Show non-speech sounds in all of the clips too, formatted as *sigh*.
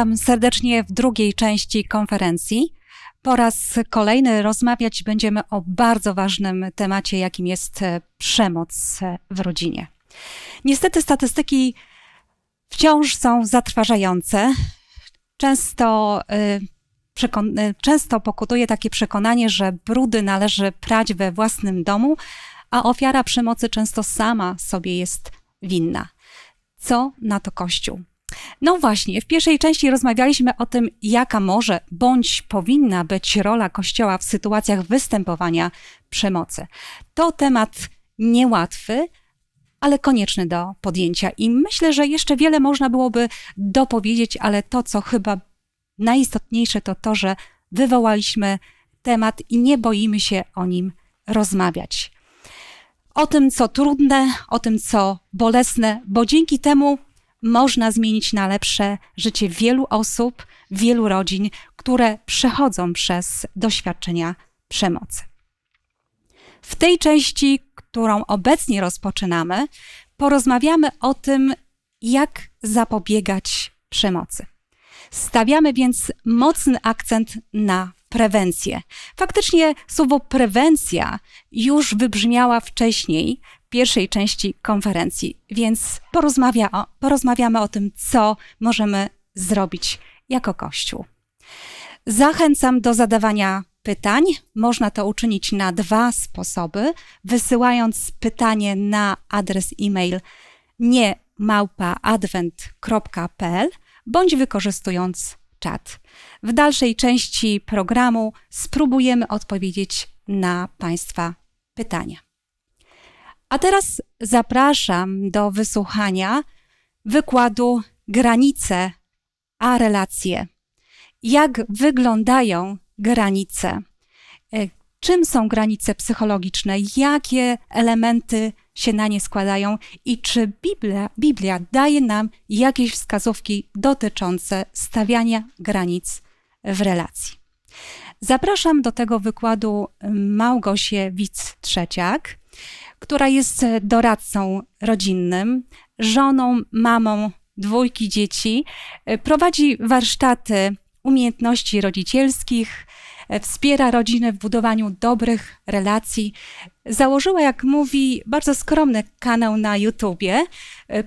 Witam serdecznie w drugiej części konferencji. Po raz kolejny rozmawiać będziemy o bardzo ważnym temacie, jakim jest e, przemoc e, w rodzinie. Niestety statystyki wciąż są zatrważające. Często, e, często pokutuje takie przekonanie, że brudy należy prać we własnym domu, a ofiara przemocy często sama sobie jest winna. Co na to Kościół? No właśnie, w pierwszej części rozmawialiśmy o tym, jaka może bądź powinna być rola Kościoła w sytuacjach występowania przemocy. To temat niełatwy, ale konieczny do podjęcia. I myślę, że jeszcze wiele można byłoby dopowiedzieć, ale to, co chyba najistotniejsze, to to, że wywołaliśmy temat i nie boimy się o nim rozmawiać. O tym, co trudne, o tym, co bolesne, bo dzięki temu można zmienić na lepsze życie wielu osób, wielu rodzin, które przechodzą przez doświadczenia przemocy. W tej części, którą obecnie rozpoczynamy, porozmawiamy o tym, jak zapobiegać przemocy. Stawiamy więc mocny akcent na prewencję. Faktycznie słowo prewencja już wybrzmiała wcześniej pierwszej części konferencji, więc porozmawia porozmawiamy o tym, co możemy zrobić jako Kościół. Zachęcam do zadawania pytań. Można to uczynić na dwa sposoby: wysyłając pytanie na adres e-mail nie bądź wykorzystując czat. W dalszej części programu spróbujemy odpowiedzieć na Państwa pytania. A teraz zapraszam do wysłuchania wykładu Granice a relacje. Jak wyglądają granice? E, czym są granice psychologiczne? Jakie elementy się na nie składają? I czy Biblia, Biblia daje nam jakieś wskazówki dotyczące stawiania granic w relacji? Zapraszam do tego wykładu Małgosię Wic-Trzeciak która jest e, doradcą rodzinnym, żoną, mamą dwójki dzieci, e, prowadzi warsztaty umiejętności rodzicielskich, e, wspiera rodziny w budowaniu dobrych relacji. Założyła, jak mówi, bardzo skromny kanał na YouTubie,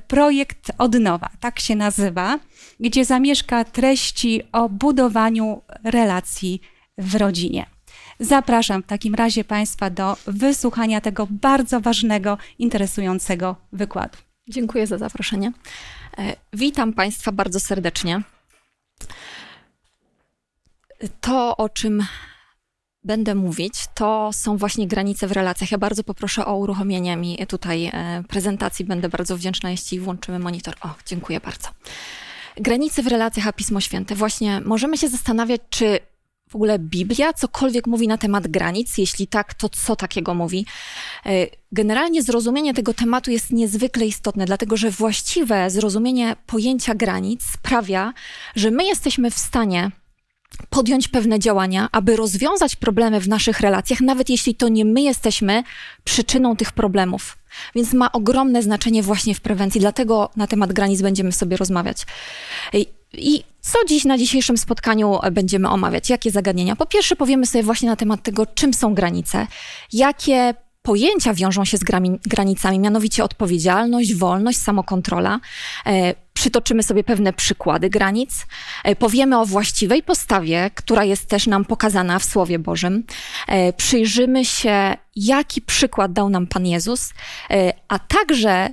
projekt Odnowa, tak się nazywa, gdzie zamieszka treści o budowaniu relacji w rodzinie. Zapraszam w takim razie Państwa do wysłuchania tego bardzo ważnego, interesującego wykładu. Dziękuję za zaproszenie. E, witam Państwa bardzo serdecznie. To, o czym będę mówić, to są właśnie granice w relacjach. Ja bardzo poproszę o uruchomienie mi tutaj e, prezentacji. Będę bardzo wdzięczna, jeśli włączymy monitor. O, dziękuję bardzo. Granice w relacjach, a Pismo Święte. Właśnie możemy się zastanawiać, czy w ogóle Biblia cokolwiek mówi na temat granic? Jeśli tak, to co takiego mówi? E, generalnie zrozumienie tego tematu jest niezwykle istotne, dlatego że właściwe zrozumienie pojęcia granic sprawia, że my jesteśmy w stanie podjąć pewne działania, aby rozwiązać problemy w naszych relacjach, nawet jeśli to nie my jesteśmy przyczyną tych problemów. Więc ma ogromne znaczenie właśnie w prewencji, dlatego na temat granic będziemy sobie rozmawiać. I co dziś na dzisiejszym spotkaniu będziemy omawiać? Jakie zagadnienia? Po pierwsze, powiemy sobie właśnie na temat tego, czym są granice, jakie pojęcia wiążą się z grami, granicami, mianowicie odpowiedzialność, wolność, samokontrola. E, przytoczymy sobie pewne przykłady granic, e, powiemy o właściwej postawie, która jest też nam pokazana w Słowie Bożym. E, przyjrzymy się, jaki przykład dał nam Pan Jezus, e, a także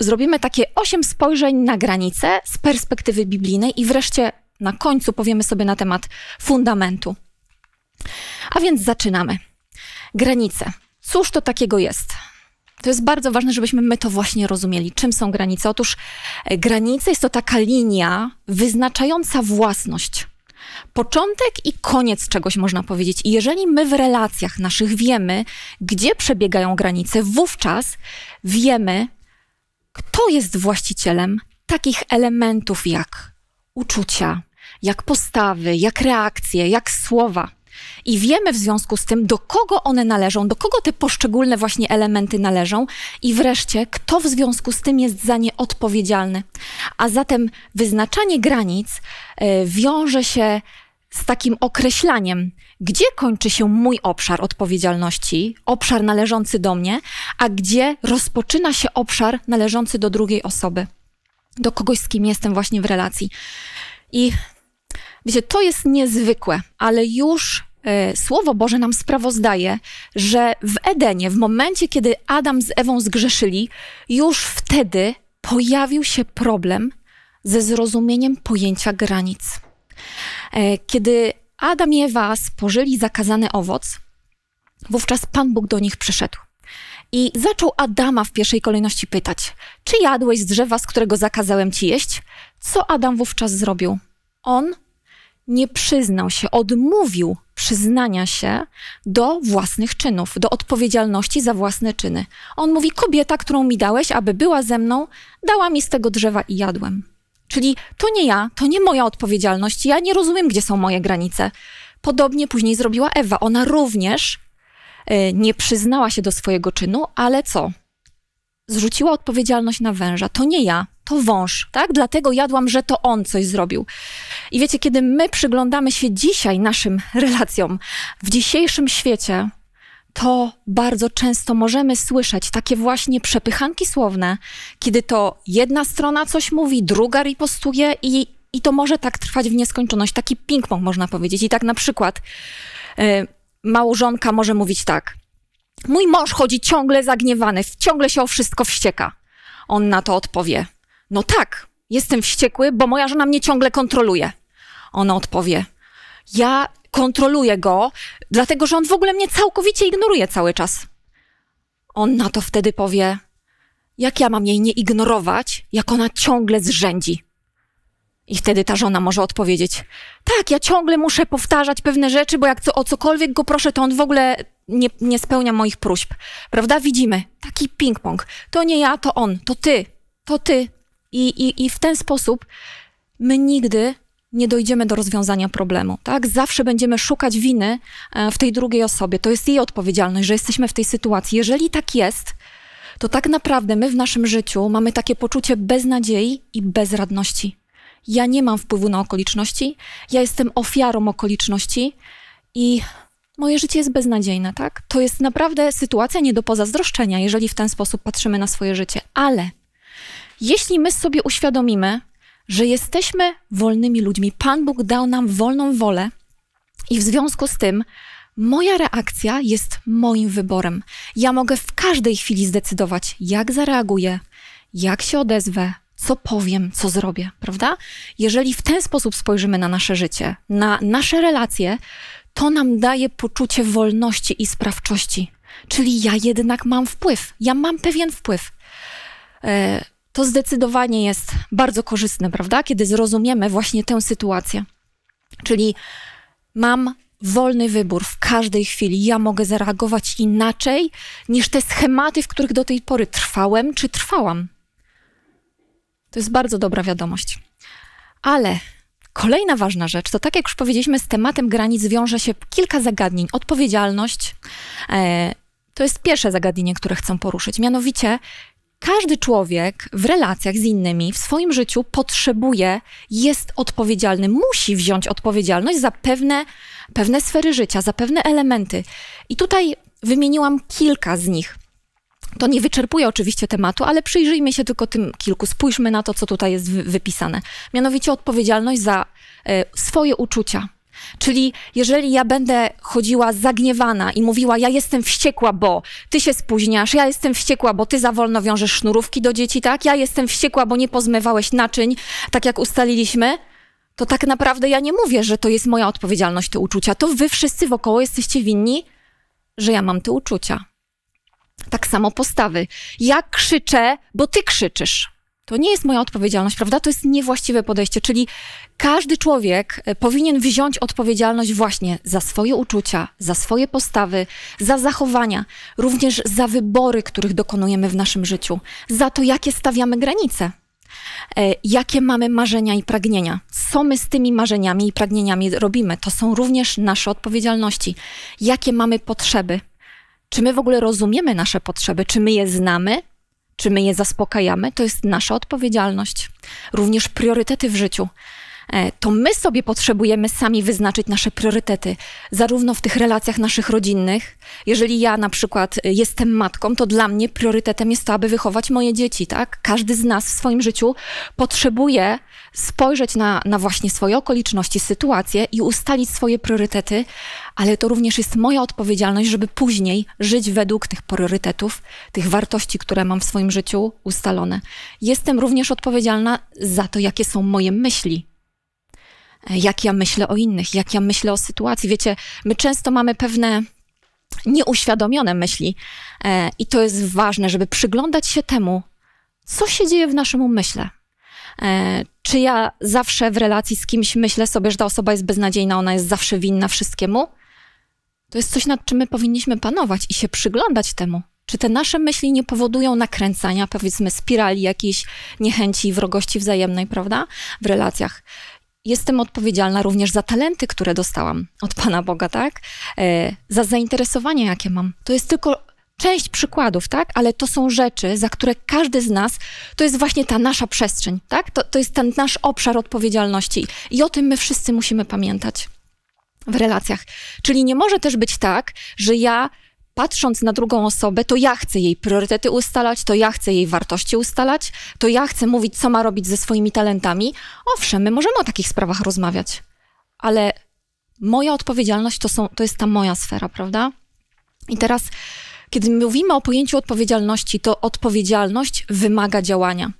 zrobimy takie osiem spojrzeń na granice z perspektywy biblijnej i wreszcie na końcu powiemy sobie na temat fundamentu. A więc zaczynamy. Granice. Cóż to takiego jest? To jest bardzo ważne, żebyśmy my to właśnie rozumieli. Czym są granice? Otóż e, granice jest to taka linia wyznaczająca własność. Początek i koniec czegoś można powiedzieć. I jeżeli my w relacjach naszych wiemy, gdzie przebiegają granice, wówczas wiemy, kto jest właścicielem takich elementów jak uczucia, jak postawy, jak reakcje, jak słowa i wiemy w związku z tym, do kogo one należą, do kogo te poszczególne właśnie elementy należą i wreszcie, kto w związku z tym jest za nie odpowiedzialny. A zatem wyznaczanie granic y, wiąże się z takim określaniem, gdzie kończy się mój obszar odpowiedzialności, obszar należący do mnie, a gdzie rozpoczyna się obszar należący do drugiej osoby, do kogoś, z kim jestem właśnie w relacji. I wiecie, to jest niezwykłe, ale już E, Słowo Boże nam sprawozdaje, że w Edenie, w momencie, kiedy Adam z Ewą zgrzeszyli, już wtedy pojawił się problem ze zrozumieniem pojęcia granic. E, kiedy Adam i Ewa spożyli zakazany owoc, wówczas Pan Bóg do nich przyszedł. I zaczął Adama w pierwszej kolejności pytać: Czy jadłeś z drzewa, z którego zakazałem ci jeść? Co Adam wówczas zrobił? On nie przyznał się, odmówił przyznania się do własnych czynów, do odpowiedzialności za własne czyny. On mówi: Kobieta, którą mi dałeś, aby była ze mną, dała mi z tego drzewa i jadłem. Czyli to nie ja, to nie moja odpowiedzialność, ja nie rozumiem, gdzie są moje granice. Podobnie później zrobiła Ewa. Ona również y, nie przyznała się do swojego czynu, ale co? Zrzuciła odpowiedzialność na węża. To nie ja, to wąż, tak? Dlatego jadłam, że to on coś zrobił. I wiecie, kiedy my przyglądamy się dzisiaj naszym *laughs* relacjom, w dzisiejszym świecie, to bardzo często możemy słyszeć takie właśnie przepychanki słowne, kiedy to jedna strona coś mówi, druga ripostuje i, i to może tak trwać w nieskończoność. Taki ping-pong można powiedzieć. I tak na przykład y, małżonka może mówić tak. Mój mąż chodzi ciągle zagniewany, ciągle się o wszystko wścieka. On na to odpowie. No tak, jestem wściekły, bo moja żona mnie ciągle kontroluje. Ona odpowie: Ja kontroluję go, dlatego że on w ogóle mnie całkowicie ignoruje cały czas. On na to wtedy powie: Jak ja mam jej nie ignorować, jak ona ciągle zrzędzi? I wtedy ta żona może odpowiedzieć: Tak, ja ciągle muszę powtarzać pewne rzeczy, bo jak co, o cokolwiek go proszę, to on w ogóle nie, nie spełnia moich próśb. Prawda? Widzimy taki ping-pong. To nie ja, to on, to ty, to ty, i, i, I w ten sposób my nigdy nie dojdziemy do rozwiązania problemu, tak? Zawsze będziemy szukać winy e, w tej drugiej osobie. To jest jej odpowiedzialność, że jesteśmy w tej sytuacji. Jeżeli tak jest, to tak naprawdę my w naszym życiu mamy takie poczucie beznadziei i bezradności. Ja nie mam wpływu na okoliczności, ja jestem ofiarą okoliczności i moje życie jest beznadziejne, tak? To jest naprawdę sytuacja nie do pozazdroszczenia, jeżeli w ten sposób patrzymy na swoje życie. Ale jeśli my sobie uświadomimy, że jesteśmy wolnymi ludźmi, Pan Bóg dał nam wolną wolę i w związku z tym moja reakcja jest moim wyborem. Ja mogę w każdej chwili zdecydować, jak zareaguję, jak się odezwę, co powiem, co zrobię, prawda? Jeżeli w ten sposób spojrzymy na nasze życie, na nasze relacje, to nam daje poczucie wolności i sprawczości. Czyli ja jednak mam wpływ, ja mam pewien wpływ. E, to zdecydowanie jest bardzo korzystne, prawda? Kiedy zrozumiemy właśnie tę sytuację. Czyli mam wolny wybór w każdej chwili. Ja mogę zareagować inaczej niż te schematy, w których do tej pory trwałem czy trwałam. To jest bardzo dobra wiadomość. Ale kolejna ważna rzecz to, tak jak już powiedzieliśmy, z tematem granic wiąże się kilka zagadnień. Odpowiedzialność. E, to jest pierwsze zagadnienie, które chcę poruszyć. Mianowicie, każdy człowiek w relacjach z innymi, w swoim życiu potrzebuje, jest odpowiedzialny, musi wziąć odpowiedzialność za pewne, pewne sfery życia, za pewne elementy. I tutaj wymieniłam kilka z nich. To nie wyczerpuje oczywiście tematu, ale przyjrzyjmy się tylko tym kilku. Spójrzmy na to, co tutaj jest wypisane. Mianowicie odpowiedzialność za e, swoje uczucia, Czyli jeżeli ja będę chodziła zagniewana i mówiła, ja jestem wściekła, bo ty się spóźniasz, ja jestem wściekła, bo ty za wolno wiążesz sznurówki do dzieci, tak? Ja jestem wściekła, bo nie pozmywałeś naczyń, tak jak ustaliliśmy, to tak naprawdę ja nie mówię, że to jest moja odpowiedzialność, te uczucia. To wy wszyscy wokoło jesteście winni, że ja mam te uczucia. Tak samo postawy. Ja krzyczę, bo ty krzyczysz to nie jest moja odpowiedzialność, prawda? To jest niewłaściwe podejście, czyli każdy człowiek e, powinien wziąć odpowiedzialność właśnie za swoje uczucia, za swoje postawy, za zachowania, również za wybory, których dokonujemy w naszym życiu, za to, jakie stawiamy granice. E, jakie mamy marzenia i pragnienia? Co my z tymi marzeniami i pragnieniami robimy? To są również nasze odpowiedzialności. Jakie mamy potrzeby? Czy my w ogóle rozumiemy nasze potrzeby? Czy my je znamy? czy my je zaspokajamy, to jest nasza odpowiedzialność. Również priorytety w życiu. E, to my sobie potrzebujemy sami wyznaczyć nasze priorytety, zarówno w tych relacjach naszych rodzinnych. Jeżeli ja na przykład e, jestem matką, to dla mnie priorytetem jest to, aby wychować moje dzieci, tak? Każdy z nas w swoim życiu potrzebuje spojrzeć na, na właśnie swoje okoliczności, sytuacje i ustalić swoje priorytety, ale to również jest moja odpowiedzialność, żeby później żyć według tych priorytetów, tych wartości, które mam w swoim życiu ustalone. Jestem również odpowiedzialna za to, jakie są moje myśli, E, jak ja myślę o innych, jak ja myślę o sytuacji. Wiecie, my często mamy pewne nieuświadomione myśli e, i to jest ważne, żeby przyglądać się temu, co się dzieje w naszym umyśle. E, czy ja zawsze w relacji z kimś myślę sobie, że ta osoba jest beznadziejna, ona jest zawsze winna wszystkiemu? To jest coś, nad czym my powinniśmy panować i się przyglądać temu. Czy te nasze myśli nie powodują nakręcania, powiedzmy, spirali jakiejś niechęci i wrogości wzajemnej, prawda, w relacjach? jestem odpowiedzialna również za talenty, które dostałam od Pana Boga, tak? E, za zainteresowanie, jakie mam. To jest tylko część przykładów, tak? Ale to są rzeczy, za które każdy z nas, to jest właśnie ta nasza przestrzeń, tak? To, to jest ten nasz obszar odpowiedzialności. I o tym my wszyscy musimy pamiętać w relacjach. Czyli nie może też być tak, że ja patrząc na drugą osobę, to ja chcę jej priorytety ustalać, to ja chcę jej wartości ustalać, to ja chcę mówić, co ma robić ze swoimi talentami. Owszem, my możemy o takich sprawach rozmawiać, ale moja odpowiedzialność to, są, to jest ta moja sfera, prawda? I teraz, kiedy mówimy o pojęciu odpowiedzialności, to odpowiedzialność wymaga działania.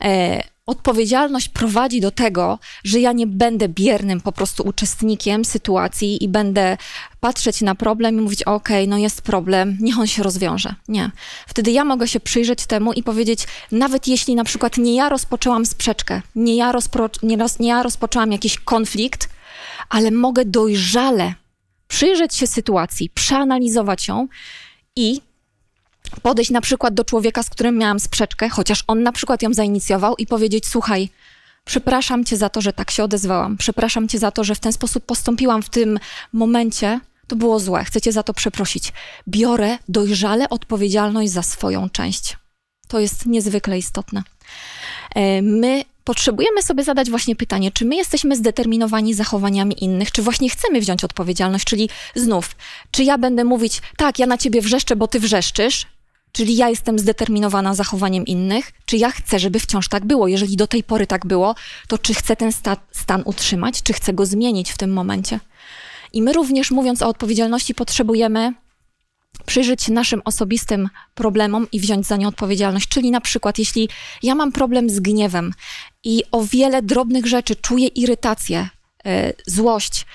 E, odpowiedzialność prowadzi do tego, że ja nie będę biernym po prostu uczestnikiem sytuacji i będę patrzeć na problem i mówić, ok, no jest problem, niech on się rozwiąże. Nie. Wtedy ja mogę się przyjrzeć temu i powiedzieć, nawet jeśli na przykład nie ja rozpoczęłam sprzeczkę, nie ja, rozpro, nie, roz, nie ja rozpoczęłam jakiś konflikt, ale mogę dojrzale przyjrzeć się sytuacji, przeanalizować ją i podejść na przykład do człowieka, z którym miałam sprzeczkę, chociaż on na przykład ją zainicjował i powiedzieć: Słuchaj, przepraszam cię za to, że tak się odezwałam, przepraszam cię za to, że w ten sposób postąpiłam w tym momencie. To było złe, chcę cię za to przeprosić. Biorę dojrzale odpowiedzialność za swoją część. To jest niezwykle istotne. E, my potrzebujemy sobie zadać właśnie pytanie, czy my jesteśmy zdeterminowani zachowaniami innych, czy właśnie chcemy wziąć odpowiedzialność, czyli znów, czy ja będę mówić, tak, ja na ciebie wrzeszczę, bo ty wrzeszczysz, Czyli ja jestem zdeterminowana zachowaniem innych, czy ja chcę, żeby wciąż tak było. Jeżeli do tej pory tak było, to czy chcę ten sta stan utrzymać, czy chcę go zmienić w tym momencie. I my również, mówiąc o odpowiedzialności, potrzebujemy przyjrzeć się naszym osobistym problemom i wziąć za nie odpowiedzialność. Czyli na przykład, jeśli ja mam problem z gniewem i o wiele drobnych rzeczy czuję irytację, yy, złość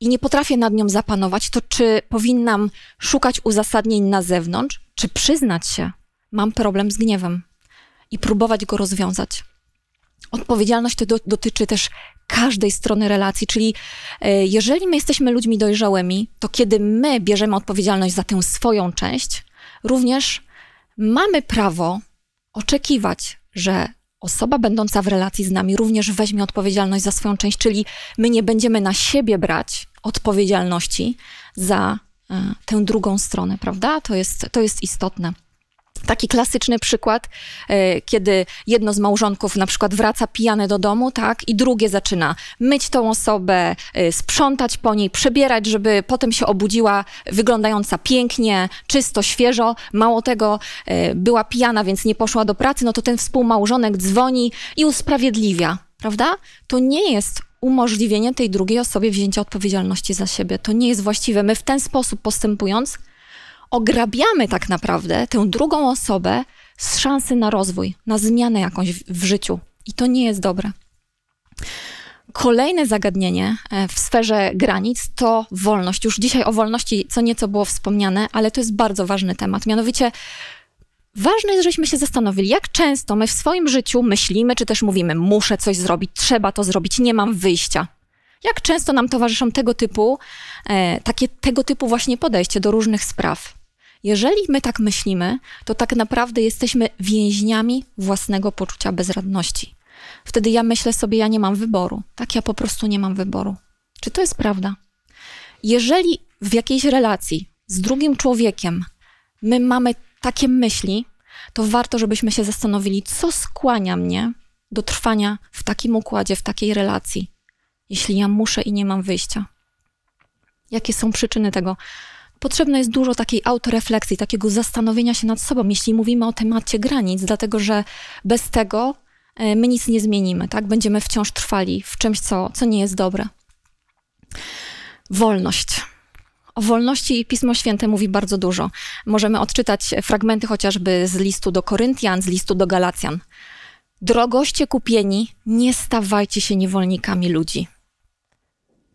i nie potrafię nad nią zapanować, to czy powinnam szukać uzasadnień na zewnątrz, czy przyznać się, mam problem z gniewem i próbować go rozwiązać. Odpowiedzialność to do, dotyczy też każdej strony relacji, czyli e, jeżeli my jesteśmy ludźmi dojrzałymi, to kiedy my bierzemy odpowiedzialność za tę swoją część, również mamy prawo oczekiwać, że osoba będąca w relacji z nami również weźmie odpowiedzialność za swoją część, czyli my nie będziemy na siebie brać odpowiedzialności za E, tę drugą stronę, prawda? To jest, to jest istotne. Taki klasyczny przykład, e, kiedy jedno z małżonków na przykład wraca pijane do domu, tak, i drugie zaczyna myć tą osobę, e, sprzątać po niej, przebierać, żeby potem się obudziła wyglądająca pięknie, czysto, świeżo. Mało tego, była pijana, więc nie poszła do pracy, no to ten współmałżonek dzwoni i usprawiedliwia, prawda? To nie jest umożliwienie tej drugiej osobie wzięcia odpowiedzialności za siebie. To nie jest właściwe. My w ten sposób postępując, ograbiamy tak naprawdę tę drugą osobę z szansy na rozwój, na zmianę jakąś w, w życiu. I to nie jest dobre. Kolejne zagadnienie e, w sferze granic to wolność. Już dzisiaj o wolności co nieco było wspomniane, ale to jest bardzo ważny temat. Mianowicie Ważne jest, żebyśmy się zastanowili, jak często my w swoim życiu myślimy, czy też mówimy, muszę coś zrobić, trzeba to zrobić, nie mam wyjścia. Jak często nam towarzyszą tego typu, e, takie, tego typu właśnie podejście do różnych spraw. Jeżeli my tak myślimy, to tak naprawdę jesteśmy więźniami własnego poczucia bezradności. Wtedy ja myślę sobie, ja nie mam wyboru. Tak, ja po prostu nie mam wyboru. Czy to jest prawda? Jeżeli w jakiejś relacji z drugim człowiekiem my mamy takie myśli, to warto, żebyśmy się zastanowili, co skłania mnie do trwania w takim układzie, w takiej relacji, jeśli ja muszę i nie mam wyjścia. Jakie są przyczyny tego? Potrzebne jest dużo takiej autorefleksji, takiego zastanowienia się nad sobą, jeśli mówimy o temacie granic, dlatego że bez tego e, my nic nie zmienimy, tak? Będziemy wciąż trwali w czymś, co, co nie jest dobre. Wolność o wolności Pismo Święte mówi bardzo dużo. Możemy odczytać fragmenty chociażby z listu do Koryntian, z listu do Galacjan. Drogoście kupieni, nie stawajcie się niewolnikami ludzi.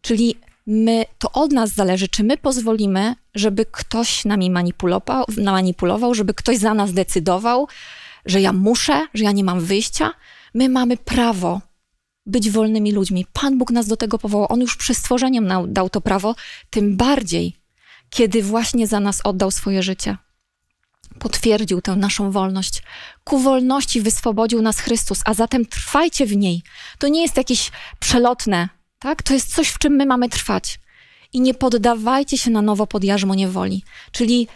Czyli my, to od nas zależy, czy my pozwolimy, żeby ktoś nami manipulował, manipulował, żeby ktoś za nas decydował, że ja muszę, że ja nie mam wyjścia. My mamy prawo być wolnymi ludźmi. Pan Bóg nas do tego powołał. On już przy stworzeniu nam dał to prawo, tym bardziej, kiedy właśnie za nas oddał swoje życie. Potwierdził tę naszą wolność. Ku wolności wyswobodził nas Chrystus, a zatem trwajcie w niej. To nie jest jakieś przelotne, tak? To jest coś, w czym my mamy trwać. I nie poddawajcie się na nowo pod jarzmo niewoli. Czyli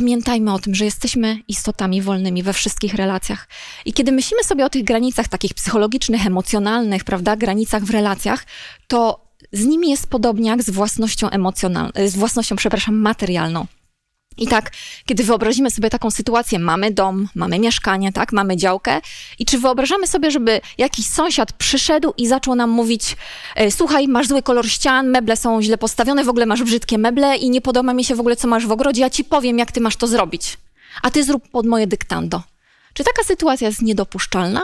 pamiętajmy o tym, że jesteśmy istotami wolnymi we wszystkich relacjach. I kiedy myślimy sobie o tych granicach takich psychologicznych, emocjonalnych, prawda, granicach w relacjach, to z nimi jest podobnie jak z własnością emocjonalną, z własnością, przepraszam, materialną. I tak, kiedy wyobrazimy sobie taką sytuację, mamy dom, mamy mieszkanie, tak, mamy działkę, i czy wyobrażamy sobie, żeby jakiś sąsiad przyszedł i zaczął nam mówić: e, Słuchaj, masz zły kolor ścian, meble są źle postawione, w ogóle masz brzydkie meble i nie podoba mi się w ogóle, co masz w ogrodzie, ja ci powiem, jak ty masz to zrobić. A ty zrób pod moje dyktando. Czy taka sytuacja jest niedopuszczalna?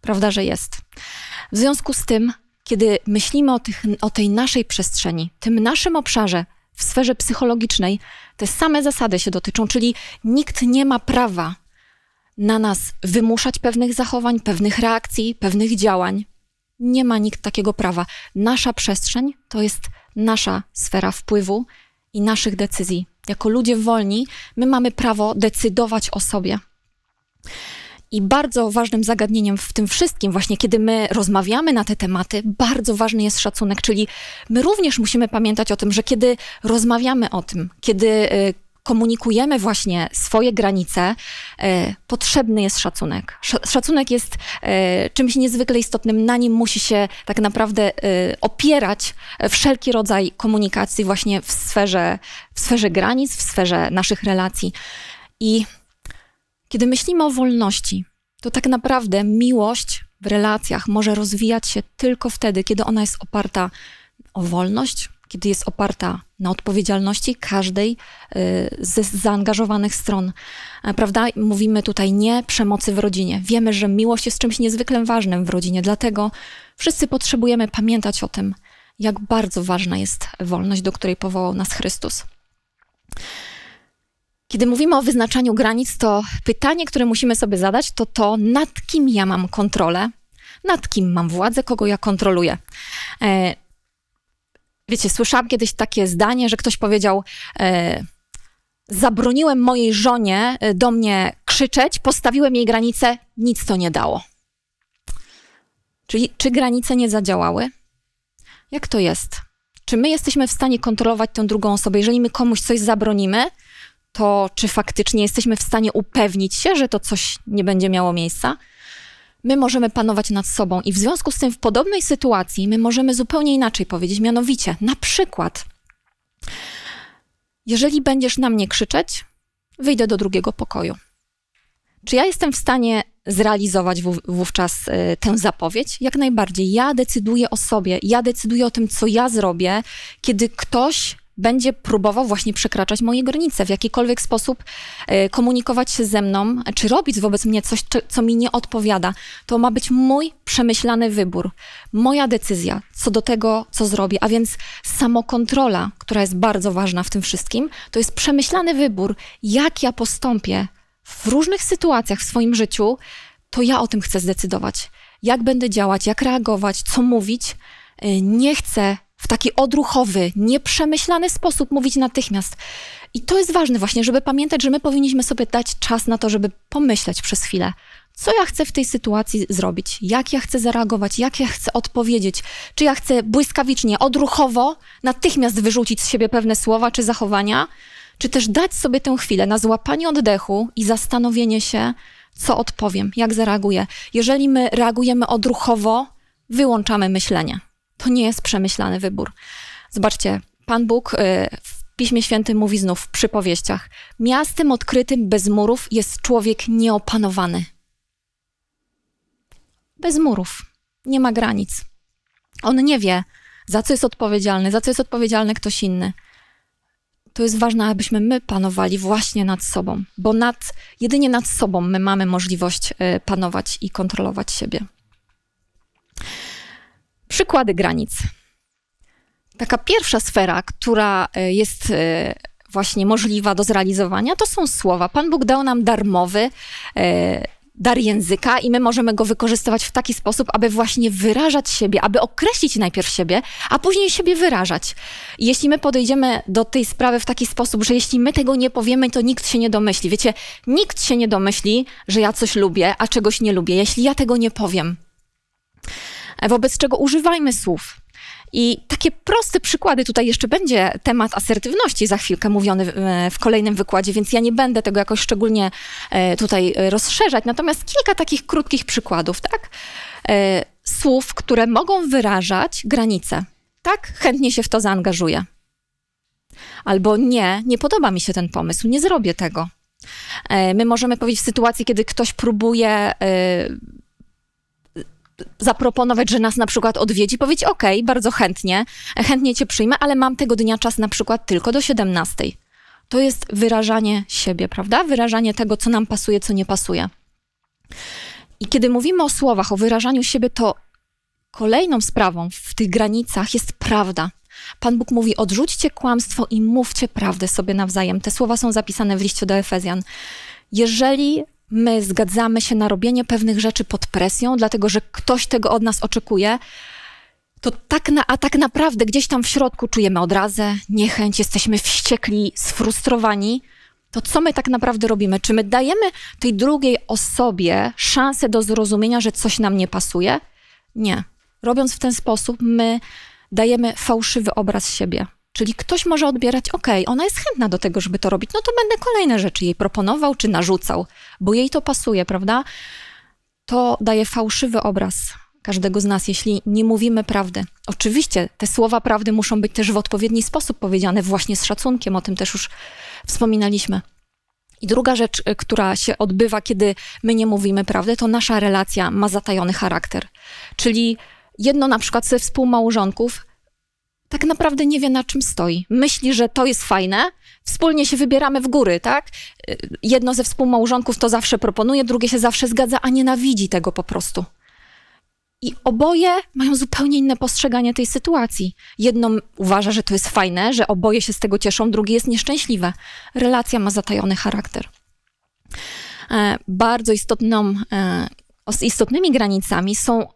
Prawda, że jest. W związku z tym, kiedy myślimy o, tych, o tej naszej przestrzeni, tym naszym obszarze, w sferze psychologicznej te same zasady się dotyczą, czyli nikt nie ma prawa na nas wymuszać pewnych zachowań, pewnych reakcji, pewnych działań. Nie ma nikt takiego prawa. Nasza przestrzeń to jest nasza sfera wpływu i naszych decyzji. Jako ludzie wolni, my mamy prawo decydować o sobie. I bardzo ważnym zagadnieniem w tym wszystkim, właśnie kiedy my rozmawiamy na te tematy, bardzo ważny jest szacunek, czyli my również musimy pamiętać o tym, że kiedy rozmawiamy o tym, kiedy y, komunikujemy właśnie swoje granice, y, potrzebny jest szacunek. szacunek jest y, czymś niezwykle istotnym, na nim musi się tak naprawdę opierać wszelki rodzaj komunikacji właśnie w sferze, w sferze granic, w sferze naszych relacji. I kiedy myślimy o wolności, to tak naprawdę miłość w relacjach może rozwijać się tylko wtedy, kiedy ona jest oparta o wolność, kiedy jest oparta na odpowiedzialności każdej y, z zaangażowanych stron. E, prawda? Mówimy tutaj nie przemocy w rodzinie. Wiemy, że miłość jest czymś niezwykle ważnym w rodzinie, dlatego wszyscy potrzebujemy pamiętać o tym, jak bardzo ważna jest wolność, do której powołał nas Chrystus. Kiedy mówimy o wyznaczaniu granic, to pytanie, które musimy sobie zadać, to to, nad kim ja mam kontrolę, nad kim mam władzę, kogo ja kontroluję. E, wiecie, słyszałam kiedyś takie zdanie, że ktoś powiedział: e, Zabroniłem mojej żonie e, do mnie krzyczeć, postawiłem jej granicę, nic to nie dało. Czyli czy granice nie zadziałały? Jak to jest? Czy my jesteśmy w stanie kontrolować tę drugą osobę? Jeżeli my komuś coś zabronimy, to, czy faktycznie jesteśmy w stanie upewnić się, że to coś nie będzie miało miejsca, my możemy panować nad sobą. I w związku z tym, w podobnej sytuacji, my możemy zupełnie inaczej powiedzieć. Mianowicie, na przykład, jeżeli będziesz na mnie krzyczeć, wyjdę do drugiego pokoju. Czy ja jestem w stanie zrealizować wówczas y, tę zapowiedź? Jak najbardziej. Ja decyduję o sobie, ja decyduję o tym, co ja zrobię, kiedy ktoś będzie próbował właśnie przekraczać moje granice, w jakikolwiek sposób e, komunikować się ze mną, czy robić wobec mnie coś, co mi nie odpowiada, to ma być mój przemyślany wybór, moja decyzja co do tego, co zrobi. A więc samokontrola, która jest bardzo ważna w tym wszystkim, to jest przemyślany wybór, jak ja postąpię w różnych sytuacjach w swoim życiu, to ja o tym chcę zdecydować. Jak będę działać, jak reagować, co mówić. E, nie chcę w taki odruchowy, nieprzemyślany sposób mówić natychmiast. I to jest ważne właśnie, żeby pamiętać, że my powinniśmy sobie dać czas na to, żeby pomyśleć przez chwilę, co ja chcę w tej sytuacji zrobić, jak ja chcę zareagować, jak ja chcę odpowiedzieć, czy ja chcę błyskawicznie, odruchowo, natychmiast wyrzucić z siebie pewne słowa czy zachowania, czy też dać sobie tę chwilę na złapanie oddechu i zastanowienie się, co odpowiem, jak zareaguję. Jeżeli my reagujemy odruchowo, wyłączamy myślenie. To nie jest przemyślany wybór. Zobaczcie, Pan Bóg y, w Piśmie Świętym mówi znów w przypowieściach: Miastem odkrytym bez murów jest człowiek nieopanowany. Bez murów. Nie ma granic. On nie wie, za co jest odpowiedzialny, za co jest odpowiedzialny ktoś inny. To jest ważne, abyśmy my panowali właśnie nad sobą, bo nad, jedynie nad sobą my mamy możliwość y, panować i kontrolować siebie. Przykłady granic. Taka pierwsza sfera, która e, jest e, właśnie możliwa do zrealizowania, to są słowa. Pan Bóg dał nam darmowy e, dar języka i my możemy go wykorzystywać w taki sposób, aby właśnie wyrażać siebie, aby określić najpierw siebie, a później siebie wyrażać. jeśli my podejdziemy do tej sprawy w taki sposób, że jeśli my tego nie powiemy, to nikt się nie domyśli. Wiecie, nikt się nie domyśli, że ja coś lubię, a czegoś nie lubię, jeśli ja tego nie powiem wobec czego używajmy słów. I takie proste przykłady, tutaj jeszcze będzie temat asertywności za chwilkę mówiony w e, kolejnym wykładzie, więc ja nie będę tego jakoś szczególnie e, tutaj rozszerzać. Natomiast kilka takich krótkich przykładów, tak? E, słów, które mogą wyrażać granice. Tak, chętnie się w to zaangażuję. Albo nie, nie podoba mi się ten pomysł, nie zrobię tego. My możemy powiedzieć w sytuacji, kiedy ktoś próbuje zaproponować, że nas na przykład odwiedzi, powiedzieć ok, bardzo chętnie, chętnie cię przyjmę, ale mam tego dnia czas na przykład tylko do 17. To jest wyrażanie siebie, prawda? Wyrażanie tego, co nam pasuje, co nie pasuje. I kiedy mówimy o słowach, o wyrażaniu siebie, to kolejną sprawą w tych granicach jest prawda. Pan Bóg mówi: odrzućcie kłamstwo i mówcie prawdę sobie nawzajem. Te słowa są zapisane w liście do Efezjan. Jeżeli my zgadzamy się na robienie pewnych rzeczy pod presją, dlatego że ktoś tego od nas oczekuje, to tak na, a tak naprawdę gdzieś tam w środku czujemy odrazę, niechęć, jesteśmy wściekli, sfrustrowani. To co my tak naprawdę robimy? Czy my dajemy tej drugiej osobie szansę do zrozumienia, że coś nam nie pasuje? Nie. Robiąc w ten sposób, my dajemy fałszywy obraz siebie. Czyli ktoś może odbierać, ok, ona jest chętna do tego, żeby to robić, no to będę kolejne rzeczy jej proponował czy narzucał, bo jej to pasuje, prawda? To daje fałszywy obraz każdego z nas, jeśli nie mówimy prawdy. Oczywiście te słowa prawdy muszą być też w odpowiedni sposób powiedziane, właśnie z szacunkiem, o tym też już wspominaliśmy. I druga rzecz, y, która się odbywa, kiedy my nie mówimy prawdy, to nasza relacja ma zatajony charakter. Czyli jedno na przykład ze współmałżonków tak naprawdę nie wie, na czym stoi. Myśli, że to jest fajne, wspólnie się wybieramy w góry, tak? Jedno ze współmałżonków to zawsze proponuje, drugie się zawsze zgadza, a nienawidzi tego po prostu. I oboje mają zupełnie inne postrzeganie tej sytuacji. Jedno uważa, że to jest fajne, że oboje się z tego cieszą, drugie jest nieszczęśliwe. Relacja ma zatajony charakter. E, bardzo istotną, e, istotnymi granicami są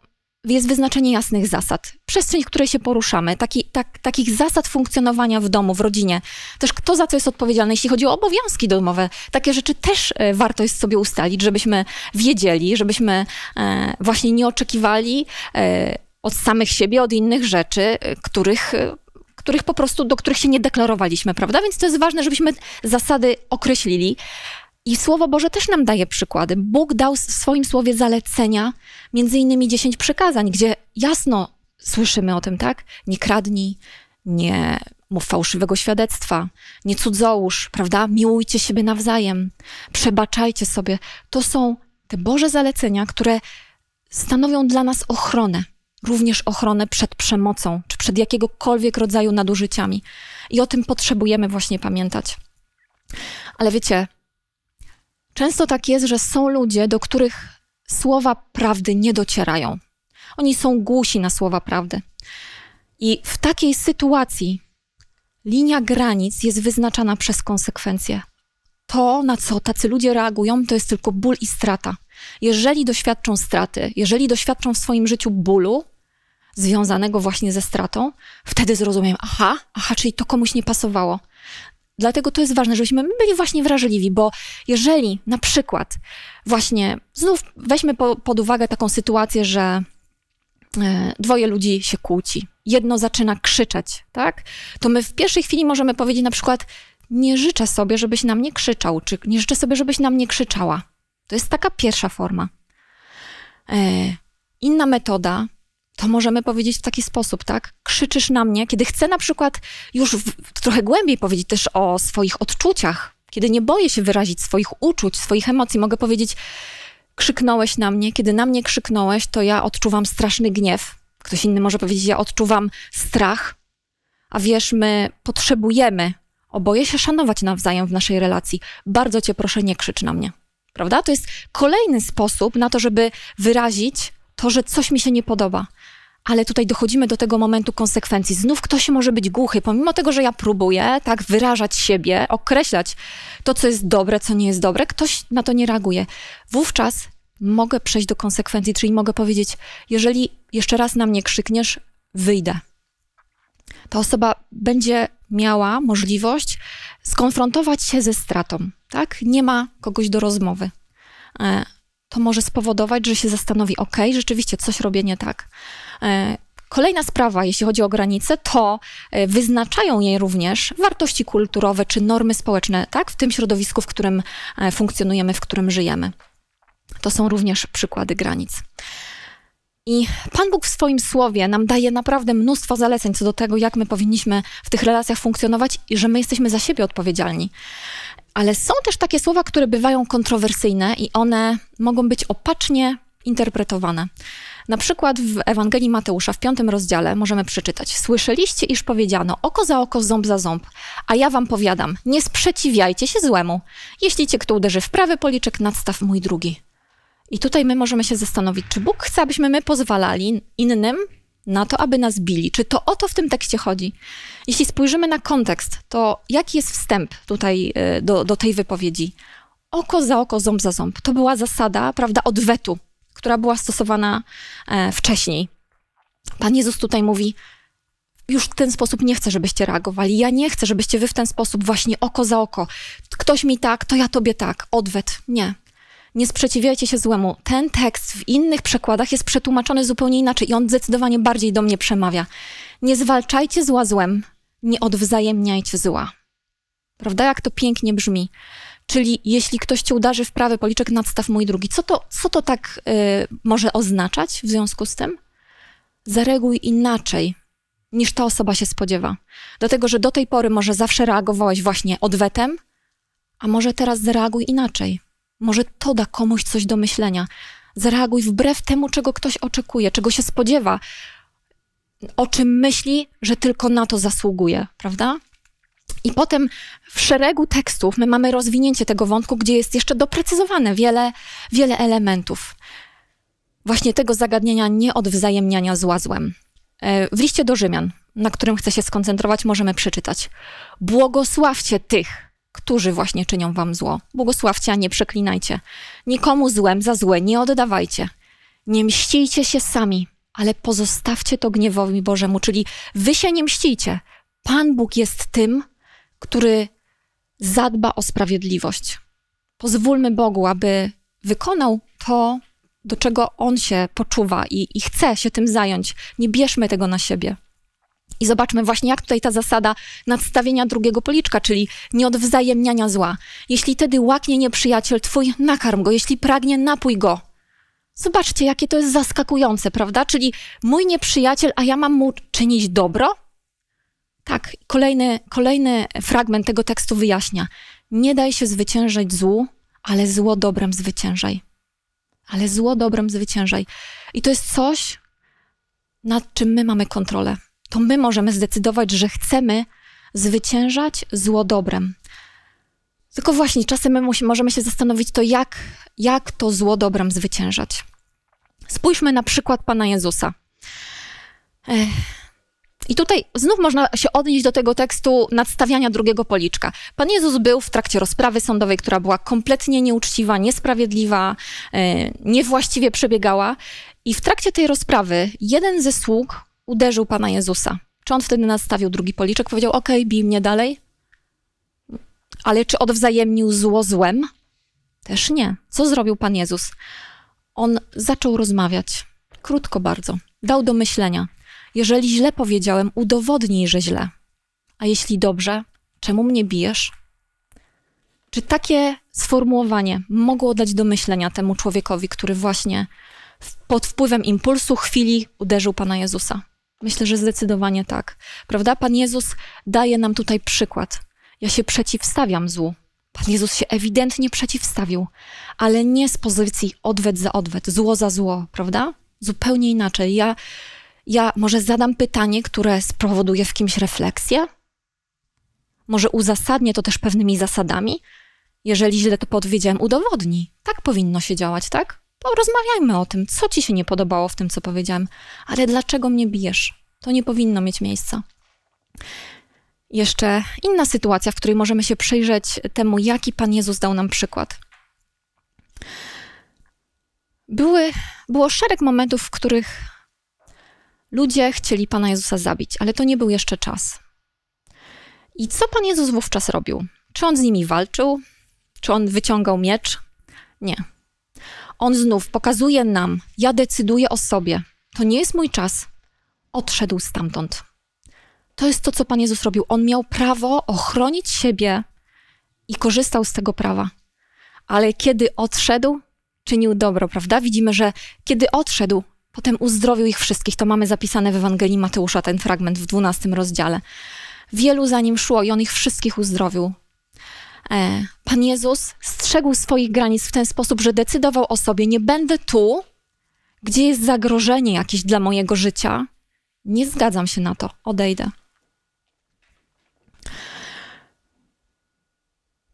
jest wyznaczenie jasnych zasad, przestrzeń, w której się poruszamy, taki, tak, takich zasad funkcjonowania w domu, w rodzinie. Też kto za co jest odpowiedzialny, jeśli chodzi o obowiązki domowe. Takie rzeczy też e, warto jest sobie ustalić, żebyśmy wiedzieli, żebyśmy e, właśnie nie oczekiwali e, od samych siebie, od innych rzeczy, e, których e, których po prostu, do których się nie deklarowaliśmy, prawda? Więc to jest ważne, żebyśmy zasady określili. I Słowo Boże też nam daje przykłady. Bóg dał w swoim słowie zalecenia, między innymi dziesięć przekazań, gdzie jasno słyszymy o tym, tak? Nie kradnij, nie mów fałszywego świadectwa, nie cudzołóż, prawda? Miłujcie siebie nawzajem, przebaczajcie sobie. To są te Boże zalecenia, które stanowią dla nas ochronę, również ochronę przed przemocą czy przed jakiegokolwiek rodzaju nadużyciami. I o tym potrzebujemy właśnie pamiętać. Ale wiecie, Często tak jest, że są ludzie, do których słowa prawdy nie docierają. Oni są głusi na słowa prawdy. I w takiej sytuacji linia granic jest wyznaczana przez konsekwencje. To, na co tacy ludzie reagują, to jest tylko ból i strata. Jeżeli doświadczą straty, jeżeli doświadczą w swoim życiu bólu, związanego właśnie ze stratą, wtedy zrozumiem, aha, aha, czyli to komuś nie pasowało. Dlatego to jest ważne, żebyśmy byli właśnie wrażliwi, bo jeżeli na przykład właśnie znów weźmy po, pod uwagę taką sytuację, że e, dwoje ludzi się kłóci, jedno zaczyna krzyczeć, tak? To my w pierwszej chwili możemy powiedzieć na przykład nie życzę sobie, żebyś na mnie krzyczał, czy nie życzę sobie, żebyś na mnie krzyczała. To jest taka pierwsza forma. E, inna metoda to możemy powiedzieć w taki sposób, tak? Krzyczysz na mnie, kiedy chcę na przykład już w, trochę głębiej powiedzieć też o swoich odczuciach, kiedy nie boję się wyrazić swoich uczuć, swoich emocji, mogę powiedzieć, krzyknąłeś na mnie, kiedy na mnie krzyknąłeś, to ja odczuwam straszny gniew. Ktoś inny może powiedzieć, ja odczuwam strach, a wiesz, my potrzebujemy oboje się szanować nawzajem w naszej relacji. Bardzo cię proszę, nie krzycz na mnie. Prawda? To jest kolejny sposób na to, żeby wyrazić to, że coś mi się nie podoba. Ale tutaj dochodzimy do tego momentu konsekwencji. Znów ktoś może być głuchy, pomimo tego, że ja próbuję tak wyrażać siebie, określać to, co jest dobre, co nie jest dobre, ktoś na to nie reaguje. Wówczas mogę przejść do konsekwencji, czyli mogę powiedzieć, jeżeli jeszcze raz na mnie krzykniesz, wyjdę. Ta osoba będzie miała możliwość skonfrontować się ze stratą, tak? Nie ma kogoś do rozmowy. E, to może spowodować, że się zastanowi, ok, rzeczywiście coś robię nie tak. E, kolejna sprawa, jeśli chodzi o granice, to e, wyznaczają je również wartości kulturowe czy normy społeczne, tak, w tym środowisku, w którym e, funkcjonujemy, w którym żyjemy. To są również przykłady granic. I Pan Bóg w swoim słowie nam daje naprawdę mnóstwo zaleceń co do tego, jak my powinniśmy w tych relacjach funkcjonować i że my jesteśmy za siebie odpowiedzialni. Ale są też takie słowa, które bywają kontrowersyjne i one mogą być opacznie interpretowane. Na przykład w Ewangelii Mateusza w piątym rozdziale możemy przeczytać: Słyszeliście, iż powiedziano oko za oko, ząb za ząb, a ja wam powiadam, nie sprzeciwiajcie się złemu. Jeśli cię kto uderzy w prawy policzek, nadstaw mój drugi. I tutaj my możemy się zastanowić, czy Bóg chce, abyśmy my pozwalali innym na to, aby nas bili. Czy to o to w tym tekście chodzi? Jeśli spojrzymy na kontekst, to jaki jest wstęp tutaj e, do, do tej wypowiedzi? Oko za oko, ząb za ząb. To była zasada, prawda, odwetu, która była stosowana e, wcześniej. Pan Jezus tutaj mówi, już w ten sposób nie chcę, żebyście reagowali. Ja nie chcę, żebyście wy w ten sposób właśnie oko za oko. Ktoś mi tak, to ja tobie tak. Odwet. Nie nie sprzeciwiajcie się złemu. Ten tekst w innych przekładach jest przetłumaczony zupełnie inaczej i on zdecydowanie bardziej do mnie przemawia. Nie zwalczajcie zła złem, nie odwzajemniajcie zła. Prawda, jak to pięknie brzmi. Czyli jeśli ktoś cię uderzy w prawy policzek, nadstaw mój drugi. Co to, co to tak y, może oznaczać w związku z tym? Zareaguj inaczej niż ta osoba się spodziewa. Dlatego, że do tej pory może zawsze reagowałeś właśnie odwetem, a może teraz zareaguj inaczej. Może to da komuś coś do myślenia. Zareaguj wbrew temu, czego ktoś oczekuje, czego się spodziewa, o czym myśli, że tylko na to zasługuje, prawda? I potem w szeregu tekstów my mamy rozwinięcie tego wątku, gdzie jest jeszcze doprecyzowane wiele, wiele elementów. Właśnie tego zagadnienia nieodwzajemniania zła złem. E, w liście do Rzymian, na którym chcę się skoncentrować, możemy przeczytać. Błogosławcie tych, którzy właśnie czynią wam zło. Błogosławcie, a nie przeklinajcie. Nikomu złem za złe nie oddawajcie. Nie mścijcie się sami, ale pozostawcie to gniewowi Bożemu, czyli wy się nie mścijcie. Pan Bóg jest tym, który zadba o sprawiedliwość. Pozwólmy Bogu, aby wykonał to, do czego On się poczuwa i, i chce się tym zająć. Nie bierzmy tego na siebie. I zobaczmy właśnie, jak tutaj ta zasada nadstawienia drugiego policzka, czyli nieodwzajemniania zła. Jeśli tedy łaknie nieprzyjaciel twój, nakarm go, jeśli pragnie, napój go. Zobaczcie, jakie to jest zaskakujące, prawda? Czyli mój nieprzyjaciel, a ja mam mu czynić dobro? Tak, kolejny, kolejny fragment tego tekstu wyjaśnia. Nie daj się zwyciężać złu, ale zło dobrem zwyciężaj. Ale zło dobrem zwyciężaj. I to jest coś, nad czym my mamy kontrolę to my możemy zdecydować, że chcemy zwyciężać zło dobrem. Tylko właśnie czasem my musi, możemy się zastanowić to, jak, jak to zło dobrem zwyciężać. Spójrzmy na przykład Pana Jezusa. Ech. I tutaj znów można się odnieść do tego tekstu nadstawiania drugiego policzka. Pan Jezus był w trakcie rozprawy sądowej, która była kompletnie nieuczciwa, niesprawiedliwa, e, niewłaściwie przebiegała. I w trakcie tej rozprawy jeden ze sług uderzył Pana Jezusa. Czy on wtedy nastawił drugi policzek, powiedział, okej, okay, bij mnie dalej? Ale czy odwzajemnił zło złem? Też nie. Co zrobił Pan Jezus? On zaczął rozmawiać, krótko bardzo. Dał do myślenia. Jeżeli źle powiedziałem, udowodnij, że źle. A jeśli dobrze, czemu mnie bijesz? Czy takie sformułowanie mogło dać do myślenia temu człowiekowi, który właśnie pod wpływem impulsu chwili uderzył Pana Jezusa? Myślę, że zdecydowanie tak. Prawda? Pan Jezus daje nam tutaj przykład. Ja się przeciwstawiam złu. Pan Jezus się ewidentnie przeciwstawił, ale nie z pozycji odwet za odwet, zło za zło, prawda? Zupełnie inaczej. Ja, ja może zadam pytanie, które spowoduje w kimś refleksję, może uzasadnię to też pewnymi zasadami. Jeżeli źle to podwiedziałem, udowodni. Tak powinno się działać, tak? porozmawiajmy no, o tym, co ci się nie podobało w tym, co powiedziałem, ale dlaczego mnie bijesz? To nie powinno mieć miejsca. Jeszcze inna sytuacja, w której możemy się przyjrzeć temu, jaki Pan Jezus dał nam przykład. Były, było szereg momentów, w których ludzie chcieli Pana Jezusa zabić, ale to nie był jeszcze czas. I co Pan Jezus wówczas robił? Czy on z nimi walczył? Czy on wyciągał miecz? Nie. On znów pokazuje nam, ja decyduję o sobie. To nie jest mój czas. Odszedł stamtąd. To jest to, co Pan Jezus robił. On miał prawo ochronić siebie i korzystał z tego prawa. Ale kiedy odszedł, czynił dobro, prawda? Widzimy, że kiedy odszedł, potem uzdrowił ich wszystkich. To mamy zapisane w Ewangelii Mateusza, ten fragment w 12 rozdziale. Wielu za nim szło i on ich wszystkich uzdrowił. E, Pan Jezus strzegł swoich granic w ten sposób, że decydował o sobie: Nie będę tu, gdzie jest zagrożenie jakieś dla mojego życia. Nie zgadzam się na to, odejdę.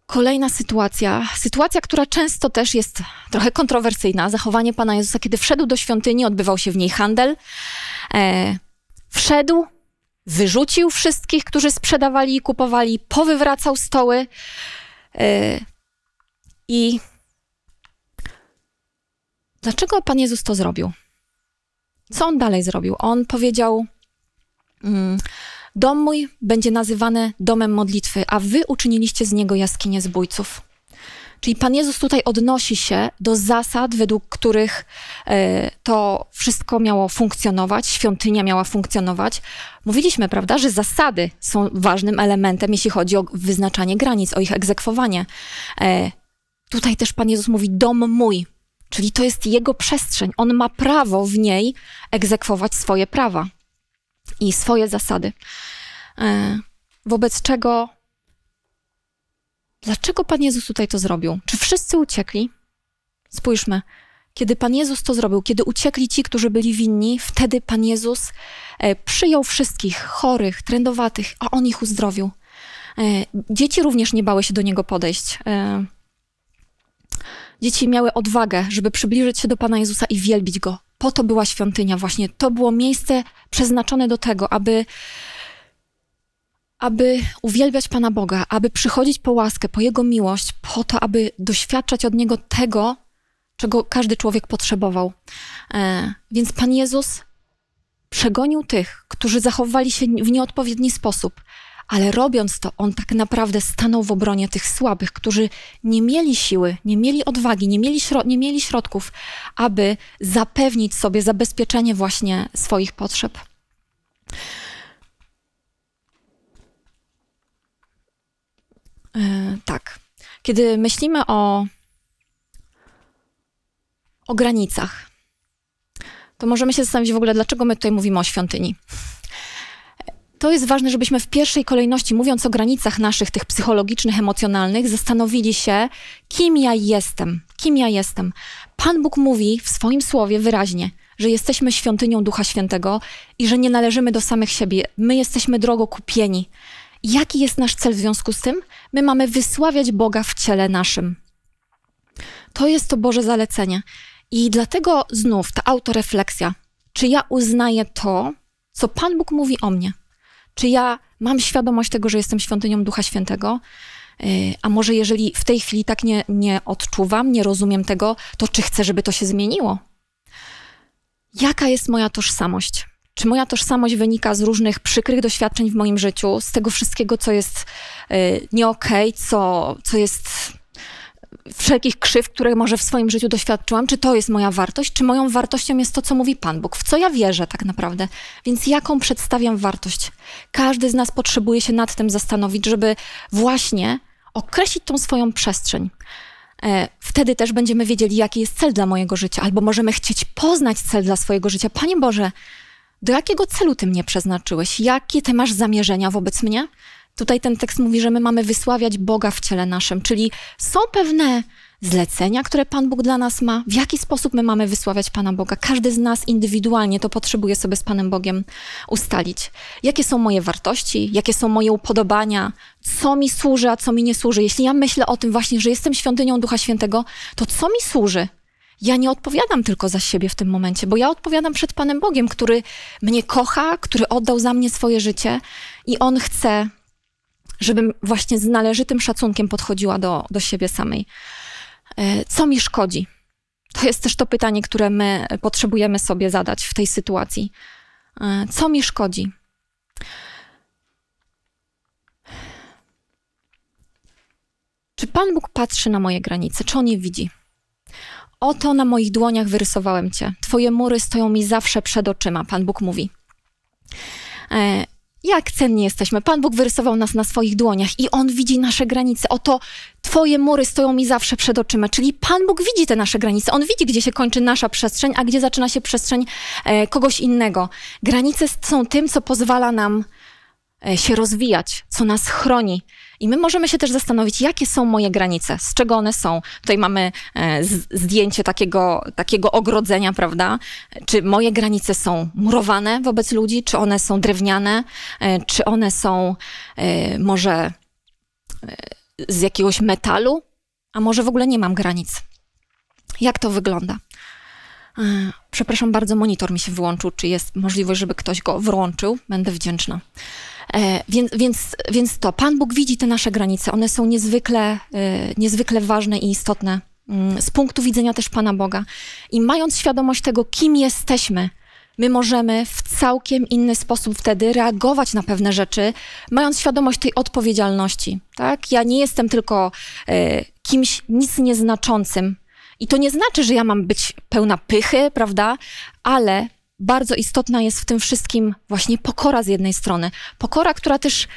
Kolejna sytuacja, sytuacja, która często też jest trochę kontrowersyjna, zachowanie Pana Jezusa, kiedy wszedł do świątyni, odbywał się w niej handel. E, wszedł, wyrzucił wszystkich, którzy sprzedawali i kupowali, powywracał stoły. E, I dlaczego Pan Jezus to zrobił? Co on dalej zrobił? On powiedział: mm, Dom mój będzie nazywany domem modlitwy, a wy uczyniliście z niego jaskinie zbójców. Czyli Pan Jezus tutaj odnosi się do zasad, według których e, to wszystko miało funkcjonować, świątynia miała funkcjonować. Mówiliśmy, prawda, że zasady są ważnym elementem, jeśli chodzi o wyznaczanie granic, o ich egzekwowanie. E, tutaj też Pan Jezus mówi: Dom mój, czyli to jest jego przestrzeń. On ma prawo w niej egzekwować swoje prawa i swoje zasady. E, wobec czego Dlaczego Pan Jezus tutaj to zrobił? Czy wszyscy uciekli? Spójrzmy. Kiedy Pan Jezus to zrobił, kiedy uciekli ci, którzy byli winni, wtedy Pan Jezus e, przyjął wszystkich chorych, trędowatych, a on ich uzdrowił. E, dzieci również nie bały się do niego podejść. E, dzieci miały odwagę, żeby przybliżyć się do Pana Jezusa i wielbić go. Po to była świątynia, właśnie to było miejsce przeznaczone do tego, aby aby uwielbiać Pana Boga, aby przychodzić po łaskę, po Jego miłość, po to, aby doświadczać od Niego tego, czego każdy człowiek potrzebował. E, więc Pan Jezus przegonił tych, którzy zachowywali się w nieodpowiedni sposób, ale robiąc to, On tak naprawdę stanął w obronie tych słabych, którzy nie mieli siły, nie mieli odwagi, nie mieli, nie mieli środków, aby zapewnić sobie zabezpieczenie właśnie swoich potrzeb. E, tak. Kiedy myślimy o, o granicach, to możemy się zastanowić w ogóle, dlaczego my tutaj mówimy o świątyni. To jest ważne, żebyśmy w pierwszej kolejności, mówiąc o granicach naszych, tych psychologicznych, emocjonalnych, zastanowili się, kim ja jestem, kim ja jestem. Pan Bóg mówi w swoim słowie wyraźnie, że jesteśmy świątynią Ducha Świętego i że nie należymy do samych siebie. My jesteśmy drogo kupieni. Jaki jest nasz cel w związku z tym? My mamy wysławiać Boga w ciele naszym. To jest to Boże zalecenie. I dlatego znów ta autorefleksja. Czy ja uznaję to, co Pan Bóg mówi o mnie? Czy ja mam świadomość tego, że jestem świątynią Ducha Świętego? Y, a może jeżeli w tej chwili tak nie, nie odczuwam, nie rozumiem tego, to czy chcę, żeby to się zmieniło? Jaka jest moja tożsamość? Czy moja tożsamość wynika z różnych przykrych doświadczeń w moim życiu, z tego wszystkiego, co jest y, nie okay, co, co jest y, wszelkich krzyw, które może w swoim życiu doświadczyłam, czy to jest moja wartość, czy moją wartością jest to, co mówi Pan Bóg, w co ja wierzę tak naprawdę. Więc jaką przedstawiam wartość? Każdy z nas potrzebuje się nad tym zastanowić, żeby właśnie określić tą swoją przestrzeń. E, wtedy też będziemy wiedzieli, jaki jest cel dla mojego życia, albo możemy chcieć poznać cel dla swojego życia. Panie Boże, do jakiego celu ty mnie przeznaczyłeś? Jakie ty masz zamierzenia wobec mnie? Tutaj ten tekst mówi, że my mamy wysławiać Boga w ciele naszym, czyli są pewne zlecenia, które Pan Bóg dla nas ma, w jaki sposób my mamy wysławiać Pana Boga. Każdy z nas indywidualnie to potrzebuje sobie z Panem Bogiem ustalić. Jakie są moje wartości, jakie są moje upodobania, co mi służy, a co mi nie służy. Jeśli ja myślę o tym właśnie, że jestem świątynią Ducha Świętego, to co mi służy? ja nie odpowiadam tylko za siebie w tym momencie, bo ja odpowiadam przed Panem Bogiem, który mnie kocha, który oddał za mnie swoje życie i on chce, żebym właśnie z należytym szacunkiem podchodziła do, do siebie samej. E, co mi szkodzi? To jest też to pytanie, które my potrzebujemy sobie zadać w tej sytuacji. E, co mi szkodzi? Czy Pan Bóg patrzy na moje granice? Czy on je widzi? Oto na moich dłoniach wyrysowałem Cię. Twoje mury stoją mi zawsze przed oczyma, Pan Bóg mówi. E, jak cenni jesteśmy. Pan Bóg wyrysował nas na swoich dłoniach i On widzi nasze granice. Oto Twoje mury stoją mi zawsze przed oczyma. Czyli Pan Bóg widzi te nasze granice. On widzi, gdzie się kończy nasza przestrzeń, a gdzie zaczyna się przestrzeń e, kogoś innego. Granice są tym, co pozwala nam e, się rozwijać, co nas chroni, i my możemy się też zastanowić, jakie są moje granice, z czego one są. Tutaj mamy e, zdjęcie takiego, takiego ogrodzenia, prawda? Czy moje granice są murowane wobec ludzi, czy one są drewniane, e, czy one są e, może z jakiegoś metalu, a może w ogóle nie mam granic. Jak to wygląda? Przepraszam bardzo, monitor mi się wyłączył. Czy jest możliwość, żeby ktoś go włączył? Będę wdzięczna. E, więc, więc, więc to, Pan Bóg widzi te nasze granice. One są niezwykle, e, niezwykle ważne i istotne mm, z punktu widzenia też Pana Boga. I mając świadomość tego, kim jesteśmy, my możemy w całkiem inny sposób wtedy reagować na pewne rzeczy, mając świadomość tej odpowiedzialności. Tak? Ja nie jestem tylko e, kimś nic nieznaczącym. I to nie znaczy, że ja mam być pełna pychy, prawda? Ale bardzo istotna jest w tym wszystkim właśnie pokora z jednej strony. Pokora, która też y,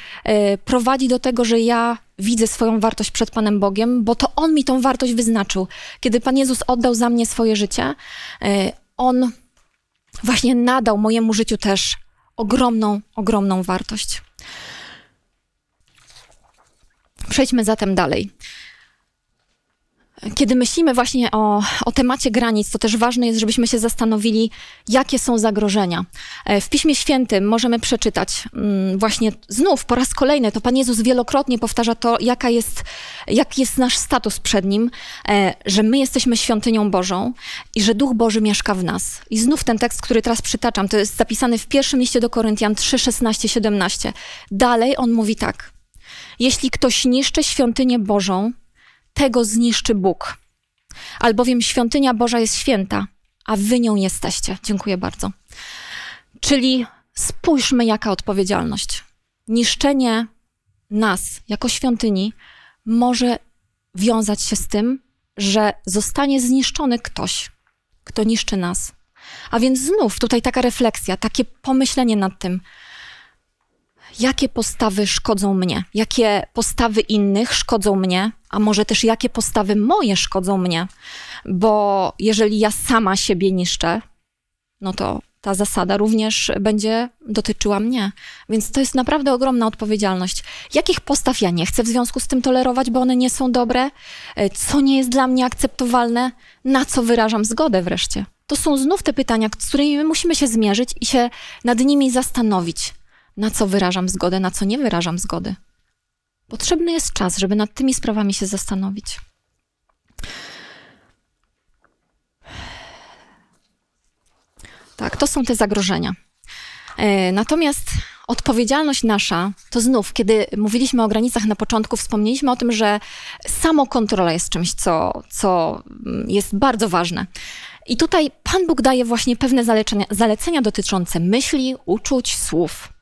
prowadzi do tego, że ja widzę swoją wartość przed Panem Bogiem, bo to On mi tą wartość wyznaczył. Kiedy Pan Jezus oddał za mnie swoje życie, y, On właśnie nadał mojemu życiu też ogromną, ogromną wartość. Przejdźmy zatem dalej. Kiedy myślimy właśnie o, o temacie granic, to też ważne jest, żebyśmy się zastanowili, jakie są zagrożenia. E, w Piśmie Świętym możemy przeczytać mm, właśnie znów po raz kolejny, to Pan Jezus wielokrotnie powtarza to, jaka jest, jaki jest nasz status przed Nim, e, że my jesteśmy świątynią Bożą i że Duch Boży mieszka w nas. I znów ten tekst, który teraz przytaczam, to jest zapisany w pierwszym liście do Koryntian 3, 16, 17. Dalej on mówi tak. Jeśli ktoś niszczy świątynię Bożą, tego zniszczy Bóg. Albowiem świątynia Boża jest święta, a wy nią jesteście. Dziękuję bardzo. Czyli spójrzmy, jaka odpowiedzialność. Niszczenie nas jako świątyni może wiązać się z tym, że zostanie zniszczony ktoś, kto niszczy nas. A więc znów tutaj taka refleksja, takie pomyślenie nad tym, jakie postawy szkodzą mnie, jakie postawy innych szkodzą mnie, a może też jakie postawy moje szkodzą mnie, bo jeżeli ja sama siebie niszczę, no to ta zasada również będzie dotyczyła mnie. Więc to jest naprawdę ogromna odpowiedzialność. Jakich postaw ja nie chcę w związku z tym tolerować, bo one nie są dobre? E, co nie jest dla mnie akceptowalne? Na co wyrażam zgodę wreszcie? To są znów te pytania, z którymi my musimy się zmierzyć i się nad nimi zastanowić na co wyrażam zgodę, na co nie wyrażam zgody. Potrzebny jest czas, żeby nad tymi sprawami się zastanowić. Tak, to są te zagrożenia. E, natomiast odpowiedzialność nasza, to znów, kiedy mówiliśmy o granicach na początku, wspomnieliśmy o tym, że samokontrola jest czymś, co, co jest bardzo ważne. I tutaj Pan Bóg daje właśnie pewne zalecenia, zalecenia dotyczące myśli, uczuć, słów.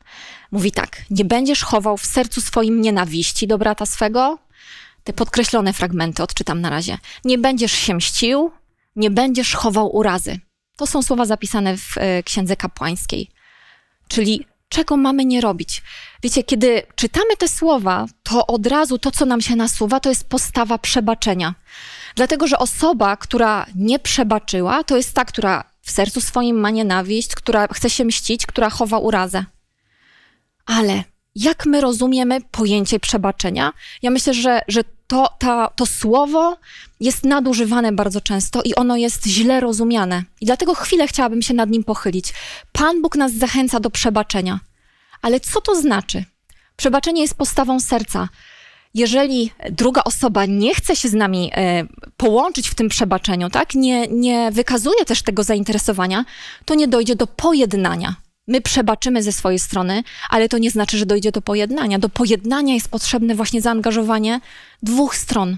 Mówi tak, nie będziesz chował w sercu swoim nienawiści do brata swego? Te podkreślone fragmenty odczytam na razie. Nie będziesz się mścił, nie będziesz chował urazy. To są słowa zapisane w y, Księdze Kapłańskiej. Czyli czego mamy nie robić? Wiecie, kiedy czytamy te słowa, to od razu to, co nam się nasuwa, to jest postawa przebaczenia. Dlatego, że osoba, która nie przebaczyła, to jest ta, która w sercu swoim ma nienawiść, która chce się mścić, która chowa urazę. Ale jak my rozumiemy pojęcie przebaczenia? Ja myślę, że, że to, ta, to słowo jest nadużywane bardzo często i ono jest źle rozumiane. I dlatego chwilę chciałabym się nad nim pochylić. Pan Bóg nas zachęca do przebaczenia. Ale co to znaczy? Przebaczenie jest postawą serca. Jeżeli druga osoba nie chce się z nami e, połączyć w tym przebaczeniu, tak? nie, nie wykazuje też tego zainteresowania, to nie dojdzie do pojednania. My przebaczymy ze swojej strony, ale to nie znaczy, że dojdzie do pojednania. Do pojednania jest potrzebne właśnie zaangażowanie dwóch stron.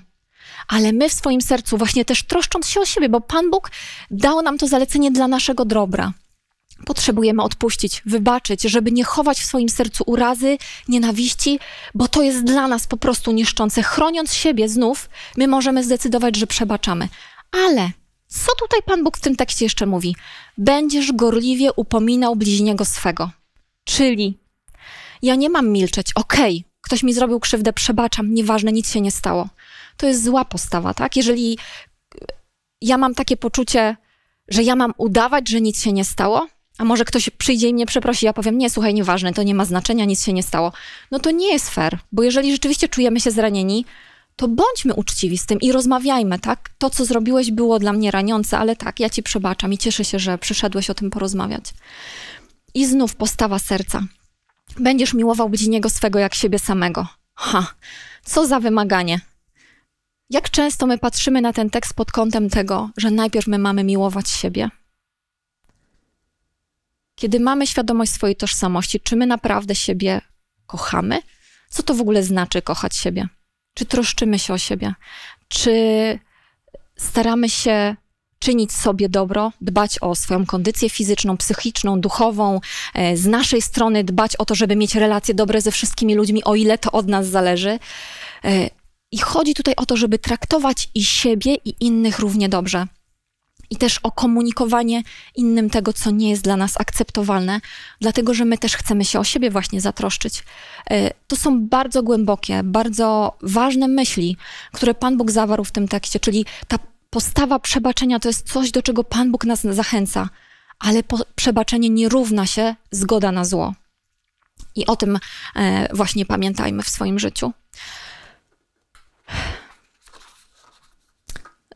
Ale my w swoim sercu, właśnie też troszcząc się o siebie, bo Pan Bóg dał nam to zalecenie dla naszego dobra. Potrzebujemy odpuścić, wybaczyć, żeby nie chować w swoim sercu urazy, nienawiści, bo to jest dla nas po prostu niszczące. Chroniąc siebie znów, my możemy zdecydować, że przebaczamy. Ale co tutaj Pan Bóg w tym tekście jeszcze mówi? Będziesz gorliwie upominał bliźniego swego. Czyli ja nie mam milczeć, okej, okay, ktoś mi zrobił krzywdę, przebaczam, nieważne, nic się nie stało. To jest zła postawa, tak? Jeżeli ja mam takie poczucie, że ja mam udawać, że nic się nie stało, a może ktoś przyjdzie i mnie przeprosi, ja powiem, nie, słuchaj, nieważne, to nie ma znaczenia, nic się nie stało. No to nie jest fair, bo jeżeli rzeczywiście czujemy się zranieni, to bądźmy uczciwi z tym i rozmawiajmy, tak? To, co zrobiłeś, było dla mnie raniące, ale tak, ja ci przebaczam i cieszę się, że przyszedłeś o tym porozmawiać. I znów postawa serca. Będziesz miłował bliźniego swego jak siebie samego. Ha, co za wymaganie. Jak często my patrzymy na ten tekst pod kątem tego, że najpierw my mamy miłować siebie? Kiedy mamy świadomość swojej tożsamości, czy my naprawdę siebie kochamy? Co to w ogóle znaczy kochać siebie? Czy troszczymy się o siebie? Czy staramy się czynić sobie dobro, dbać o swoją kondycję fizyczną, psychiczną, duchową, e, z naszej strony dbać o to, żeby mieć relacje dobre ze wszystkimi ludźmi, o ile to od nas zależy. E, I chodzi tutaj o to, żeby traktować i siebie, i innych równie dobrze i też o komunikowanie innym tego, co nie jest dla nas akceptowalne, dlatego że my też chcemy się o siebie właśnie zatroszczyć. E, to są bardzo głębokie, bardzo ważne myśli, które Pan Bóg zawarł w tym tekście, czyli ta postawa przebaczenia to jest coś, do czego Pan Bóg nas zachęca, ale przebaczenie nie równa się zgoda na zło. I o tym e, właśnie pamiętajmy w swoim życiu.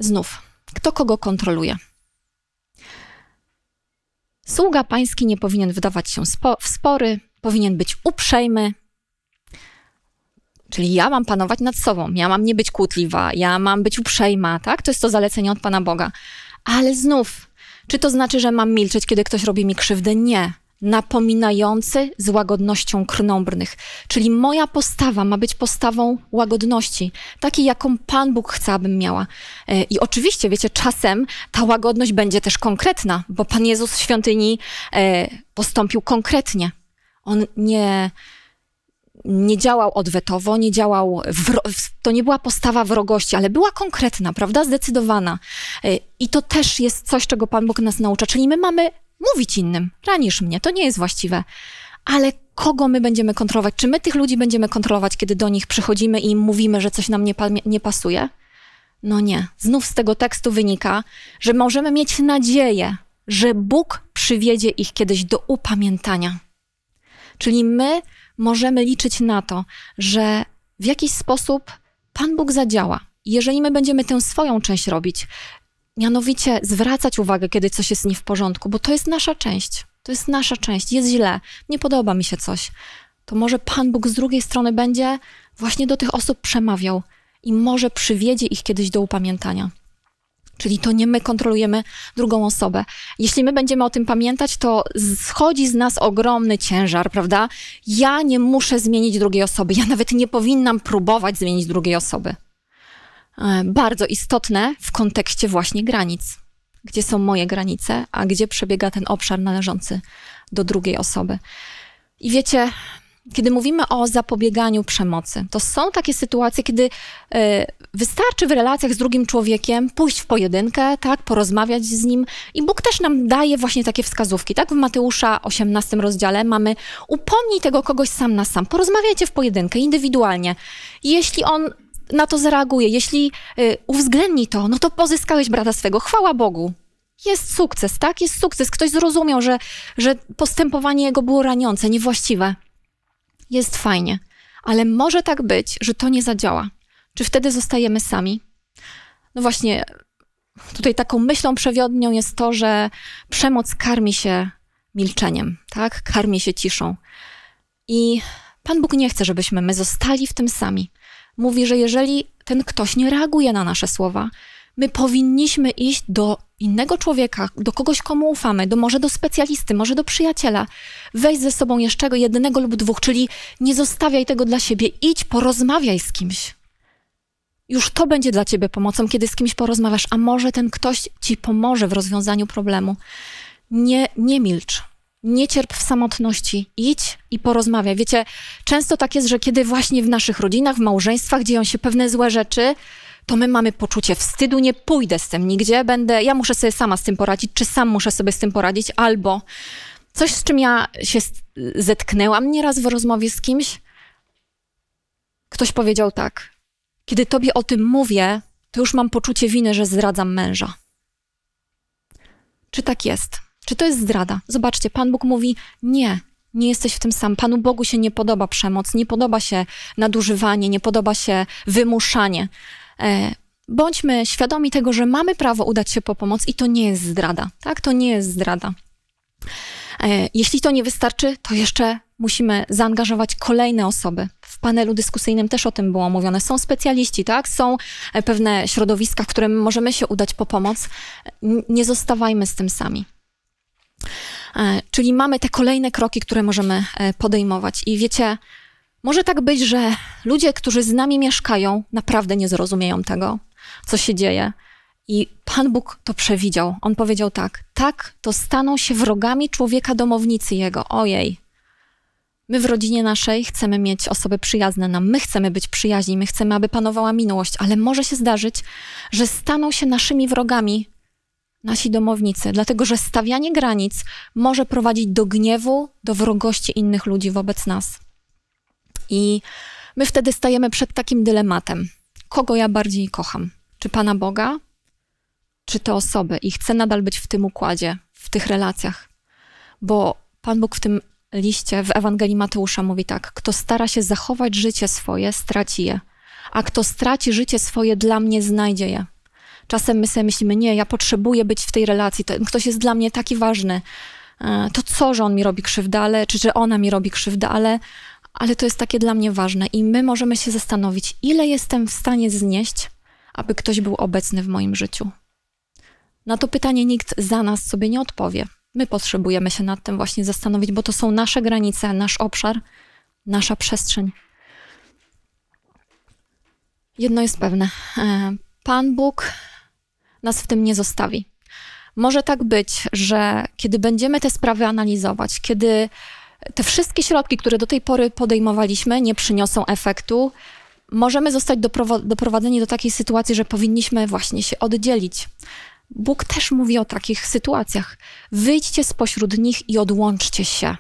Znów kto kogo kontroluje. Sługa pański nie powinien wdawać się spo, w spory, powinien być uprzejmy. Czyli ja mam panować nad sobą, ja mam nie być kłótliwa, ja mam być uprzejma, tak? To jest to zalecenie od Pana Boga. Ale znów, czy to znaczy, że mam milczeć, kiedy ktoś robi mi krzywdę? Nie napominający z łagodnością krnąbrnych. Czyli moja postawa ma być postawą łagodności, takiej, jaką Pan Bóg chce, abym miała. E, I oczywiście, wiecie, czasem ta łagodność będzie też konkretna, bo Pan Jezus w świątyni e, postąpił konkretnie. On nie nie działał odwetowo, nie działał, to nie była postawa wrogości, ale była konkretna, prawda, zdecydowana. E, I to też jest coś, czego Pan Bóg nas naucza, czyli my mamy mówić innym, ranisz mnie, to nie jest właściwe, ale kogo my będziemy kontrolować? Czy my tych ludzi będziemy kontrolować, kiedy do nich przychodzimy i im mówimy, że coś nam nie, pa nie pasuje? No nie. Znów z tego tekstu wynika, że możemy mieć nadzieję, że Bóg przywiedzie ich kiedyś do upamiętania. Czyli my możemy liczyć na to, że w jakiś sposób Pan Bóg zadziała. Jeżeli my będziemy tę swoją część robić, mianowicie zwracać uwagę, kiedy coś jest nie w porządku, bo to jest nasza część. To jest nasza część, jest źle, nie podoba mi się coś. To może Pan Bóg z drugiej strony będzie właśnie do tych osób przemawiał i może przywiedzie ich kiedyś do upamiętania. Czyli to nie my kontrolujemy drugą osobę. Jeśli my będziemy o tym pamiętać, to schodzi z nas ogromny ciężar, prawda? Ja nie muszę zmienić drugiej osoby. Ja nawet nie powinnam próbować zmienić drugiej osoby. E, bardzo istotne w kontekście właśnie granic. Gdzie są moje granice, a gdzie przebiega ten obszar należący do drugiej osoby. I wiecie, kiedy mówimy o zapobieganiu przemocy, to są takie sytuacje, kiedy y, wystarczy w relacjach z drugim człowiekiem pójść w pojedynkę, tak, porozmawiać z nim i Bóg też nam daje właśnie takie wskazówki, tak, w Mateusza 18 rozdziale mamy upomnij tego kogoś sam na sam, porozmawiajcie w pojedynkę, indywidualnie. Jeśli on na to zareaguje, jeśli y, uwzględni to, no to pozyskałeś brata swego, chwała Bogu, jest sukces, tak? Jest sukces. Ktoś zrozumiał, że, że postępowanie jego było raniące, niewłaściwe jest fajnie, ale może tak być, że to nie zadziała. Czy wtedy zostajemy sami? No właśnie, tutaj taką myślą przewiodnią jest to, że przemoc karmi się milczeniem, tak? Karmi się ciszą. I Pan Bóg nie chce, żebyśmy my zostali w tym sami. Mówi, że jeżeli ten ktoś nie reaguje na nasze słowa, my powinniśmy iść do innego człowieka, do kogoś, komu ufamy, do, może do specjalisty, może do przyjaciela. Weź ze sobą jeszcze jednego lub dwóch, czyli nie zostawiaj tego dla siebie. Idź, porozmawiaj z kimś. Już to będzie dla ciebie pomocą, kiedy z kimś porozmawiasz, a może ten ktoś ci pomoże w rozwiązaniu problemu. Nie, nie milcz. Nie cierp w samotności. Idź i porozmawiaj. Wiecie, często tak jest, że kiedy właśnie w naszych rodzinach, w małżeństwach dzieją się pewne złe rzeczy, to my mamy poczucie wstydu, nie pójdę z tym nigdzie, będę, ja muszę sobie sama z tym poradzić, czy sam muszę sobie z tym poradzić, albo coś, z czym ja się zetknęłam nieraz w rozmowie z kimś, ktoś powiedział tak, kiedy tobie o tym mówię, to już mam poczucie winy, że zdradzam męża. Czy tak jest? Czy to jest zdrada? Zobaczcie, Pan Bóg mówi: Nie, nie jesteś w tym sam. Panu Bogu się nie podoba przemoc, nie podoba się nadużywanie, nie podoba się wymuszanie. E, bądźmy świadomi tego, że mamy prawo udać się po pomoc i to nie jest zdrada, tak? To nie jest zdrada. E, jeśli to nie wystarczy, to jeszcze musimy zaangażować kolejne osoby. W panelu dyskusyjnym też o tym było mówione. Są specjaliści, tak? Są e, pewne środowiska, w którym możemy się udać po pomoc. Nie zostawajmy z tym sami. Czyli mamy te kolejne kroki, które możemy podejmować. I wiecie, może tak być, że ludzie, którzy z nami mieszkają, naprawdę nie zrozumieją tego, co się dzieje. I Pan Bóg to przewidział. On powiedział tak: tak, to staną się wrogami człowieka domownicy jego. Ojej. My w rodzinie naszej chcemy mieć osoby przyjazne nam, my chcemy być przyjaźni, my chcemy, aby panowała miłość, ale może się zdarzyć, że staną się naszymi wrogami nasi domownicy, dlatego że stawianie granic może prowadzić do gniewu, do wrogości innych ludzi wobec nas. I my wtedy stajemy przed takim dylematem. Kogo ja bardziej kocham? Czy Pana Boga, czy te osoby? I chcę nadal być w tym układzie, w tych relacjach. Bo Pan Bóg w tym liście, w Ewangelii Mateusza mówi tak: Kto stara się zachować życie swoje, straci je. A kto straci życie swoje, dla mnie znajdzie je. Czasem my sobie myślimy, nie, ja potrzebuję być w tej relacji, ten ktoś jest dla mnie taki ważny. E, to co, że on mi robi krzywdę, ale, czy że ona mi robi krzywdę, ale ale to jest takie dla mnie ważne i my możemy się zastanowić, ile jestem w stanie znieść, aby ktoś był obecny w moim życiu. Na to pytanie nikt za nas sobie nie odpowie. My potrzebujemy się nad tym właśnie zastanowić, bo to są nasze granice, nasz obszar, nasza przestrzeń. Jedno jest pewne: e, Pan Bóg nas w tym nie zostawi. Może tak być, że kiedy będziemy te sprawy analizować, kiedy te wszystkie środki, które do tej pory podejmowaliśmy, nie przyniosą efektu. Możemy zostać doprowadzeni do takiej sytuacji, że powinniśmy właśnie się oddzielić. Bóg też mówi o takich sytuacjach. Wyjdźcie spośród nich i odłączcie się.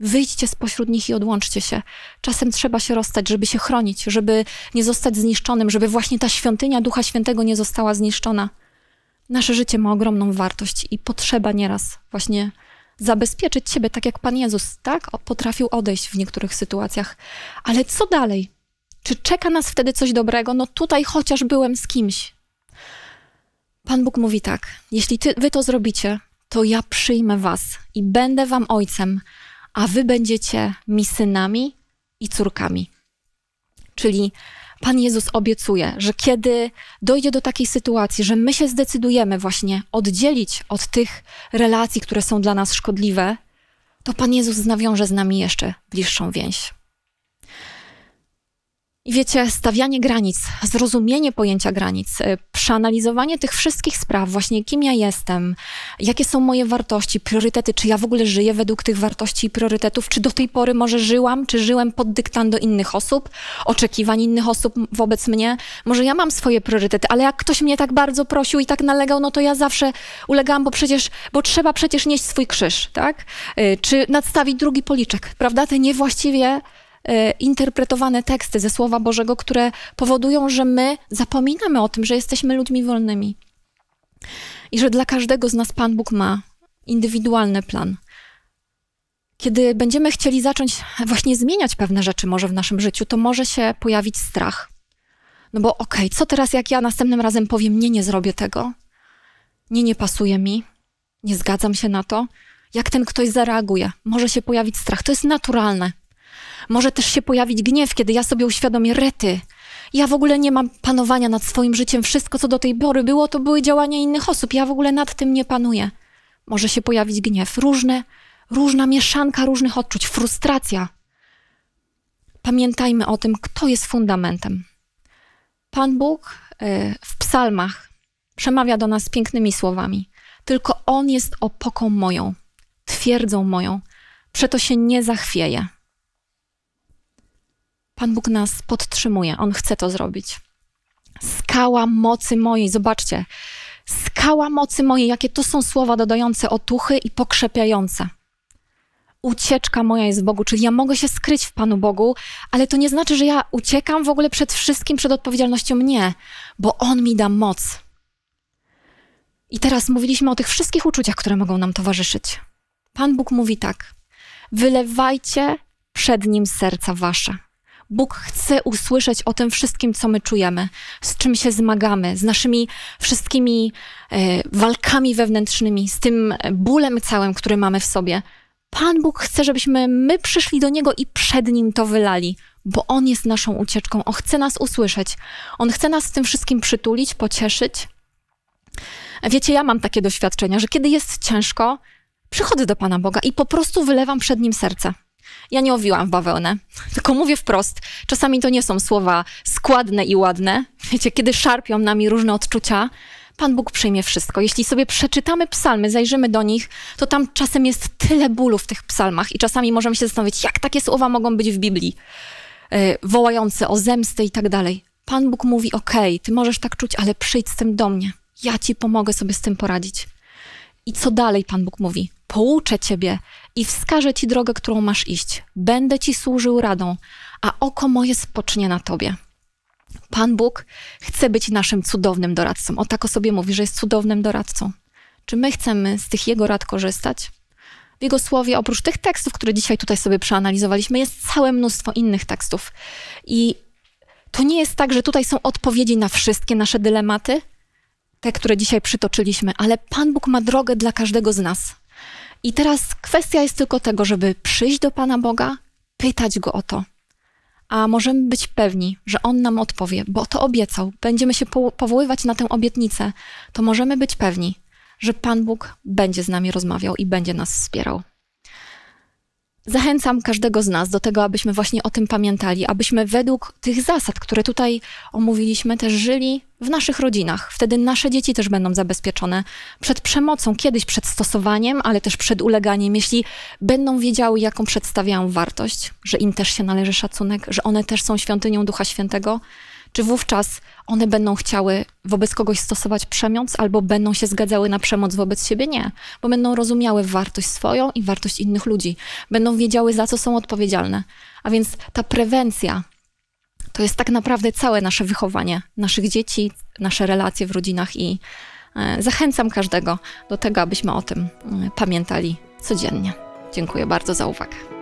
Wyjdźcie spośród nich i odłączcie się. Czasem trzeba się rozstać, żeby się chronić, żeby nie zostać zniszczonym, żeby właśnie ta świątynia Ducha Świętego nie została zniszczona. Nasze życie ma ogromną wartość i potrzeba nieraz właśnie zabezpieczyć siebie, tak jak Pan Jezus, tak? Potrafił odejść w niektórych sytuacjach. Ale co dalej? Czy czeka nas wtedy coś dobrego? No tutaj chociaż byłem z kimś. Pan Bóg mówi tak: Jeśli ty, wy to zrobicie, to ja przyjmę was i będę wam ojcem, a wy będziecie mi synami i córkami. Czyli Pan Jezus obiecuje, że kiedy dojdzie do takiej sytuacji, że my się zdecydujemy właśnie oddzielić od tych relacji, które są dla nas szkodliwe, to Pan Jezus nawiąże z nami jeszcze bliższą więź. I wiecie, stawianie granic, zrozumienie pojęcia granic, y, przeanalizowanie tych wszystkich spraw, właśnie kim ja jestem, jakie są moje wartości, priorytety, czy ja w ogóle żyję według tych wartości i priorytetów, czy do tej pory może żyłam, czy żyłem pod dyktando innych osób, oczekiwań innych osób wobec mnie. Może ja mam swoje priorytety, ale jak ktoś mnie tak bardzo prosił i tak nalegał, no to ja zawsze ulegałam, bo przecież, bo trzeba przecież nieść swój krzyż, tak? Y, czy nadstawić drugi policzek, prawda? Te niewłaściwie E, interpretowane teksty ze Słowa Bożego, które powodują, że my zapominamy o tym, że jesteśmy ludźmi wolnymi i że dla każdego z nas Pan Bóg ma indywidualny plan. Kiedy będziemy chcieli zacząć właśnie zmieniać pewne rzeczy może w naszym życiu, to może się pojawić strach. No bo okej, okay, co teraz jak ja następnym razem powiem, nie, nie zrobię tego, nie, nie pasuje mi, nie zgadzam się na to, jak ten ktoś zareaguje. Może się pojawić strach. To jest naturalne. Może też się pojawić gniew, kiedy ja sobie uświadomię rety. Ja w ogóle nie mam panowania nad swoim życiem. Wszystko, co do tej pory było, to były działania innych osób. Ja w ogóle nad tym nie panuję. Może się pojawić gniew. Różne, różna mieszanka różnych odczuć, frustracja. Pamiętajmy o tym, kto jest fundamentem. Pan Bóg y, w psalmach przemawia do nas pięknymi słowami. Tylko On jest opoką moją, twierdzą moją, przeto się nie zachwieje. Pan Bóg nas podtrzymuje, On chce to zrobić. Skała mocy mojej, zobaczcie, skała mocy mojej, jakie to są słowa dodające otuchy i pokrzepiające. Ucieczka moja jest w Bogu, czyli ja mogę się skryć w Panu Bogu, ale to nie znaczy, że ja uciekam w ogóle przed wszystkim, przed odpowiedzialnością mnie, bo On mi da moc. I teraz mówiliśmy o tych wszystkich uczuciach, które mogą nam towarzyszyć. Pan Bóg mówi tak: wylewajcie przed Nim serca wasze. Bóg chce usłyszeć o tym wszystkim, co my czujemy, z czym się zmagamy, z naszymi wszystkimi e, walkami wewnętrznymi, z tym e, bólem całym, który mamy w sobie. Pan Bóg chce, żebyśmy my przyszli do Niego i przed Nim to wylali, bo On jest naszą ucieczką. On chce nas usłyszeć. On chce nas z tym wszystkim przytulić, pocieszyć. Wiecie, ja mam takie doświadczenia, że kiedy jest ciężko, przychodzę do Pana Boga i po prostu wylewam przed Nim serce. Ja nie owiłam w bawełnę, tylko mówię wprost. Czasami to nie są słowa składne i ładne. Wiecie, kiedy szarpią nami różne odczucia, Pan Bóg przyjmie wszystko. Jeśli sobie przeczytamy psalmy, zajrzymy do nich, to tam czasem jest tyle bólu w tych psalmach i czasami możemy się zastanowić, jak takie słowa mogą być w Biblii, yy, wołające o zemstę i tak dalej. Pan Bóg mówi, okej, okay, ty możesz tak czuć, ale przyjdź z tym do mnie. Ja ci pomogę sobie z tym poradzić. I co dalej Pan Bóg mówi? Pouczę ciebie, i wskażę ci drogę, którą masz iść. Będę ci służył radą, a oko moje spocznie na tobie. Pan Bóg chce być naszym cudownym doradcą. O tak o sobie mówi, że jest cudownym doradcą. Czy my chcemy z tych Jego rad korzystać? W Jego słowie, oprócz tych tekstów, które dzisiaj tutaj sobie przeanalizowaliśmy, jest całe mnóstwo innych tekstów. I to nie jest tak, że tutaj są odpowiedzi na wszystkie nasze dylematy, te, które dzisiaj przytoczyliśmy, ale Pan Bóg ma drogę dla każdego z nas. I teraz kwestia jest tylko tego, żeby przyjść do Pana Boga, pytać Go o to. A możemy być pewni, że On nam odpowie, bo to obiecał. Będziemy się powoływać na tę obietnicę. To możemy być pewni, że Pan Bóg będzie z nami rozmawiał i będzie nas wspierał. Zachęcam każdego z nas do tego, abyśmy właśnie o tym pamiętali, abyśmy według tych zasad, które tutaj omówiliśmy, też żyli w naszych rodzinach. Wtedy nasze dzieci też będą zabezpieczone przed przemocą, kiedyś przed stosowaniem, ale też przed uleganiem, jeśli będą wiedziały, jaką przedstawiają wartość, że im też się należy szacunek, że one też są świątynią Ducha Świętego czy wówczas one będą chciały wobec kogoś stosować przemoc albo będą się zgadzały na przemoc wobec siebie? Nie, bo będą rozumiały wartość swoją i wartość innych ludzi. Będą wiedziały, za co są odpowiedzialne. A więc ta prewencja to jest tak naprawdę całe nasze wychowanie naszych dzieci, nasze relacje w rodzinach i e, zachęcam każdego do tego, abyśmy o tym e, pamiętali codziennie. Dziękuję bardzo za uwagę.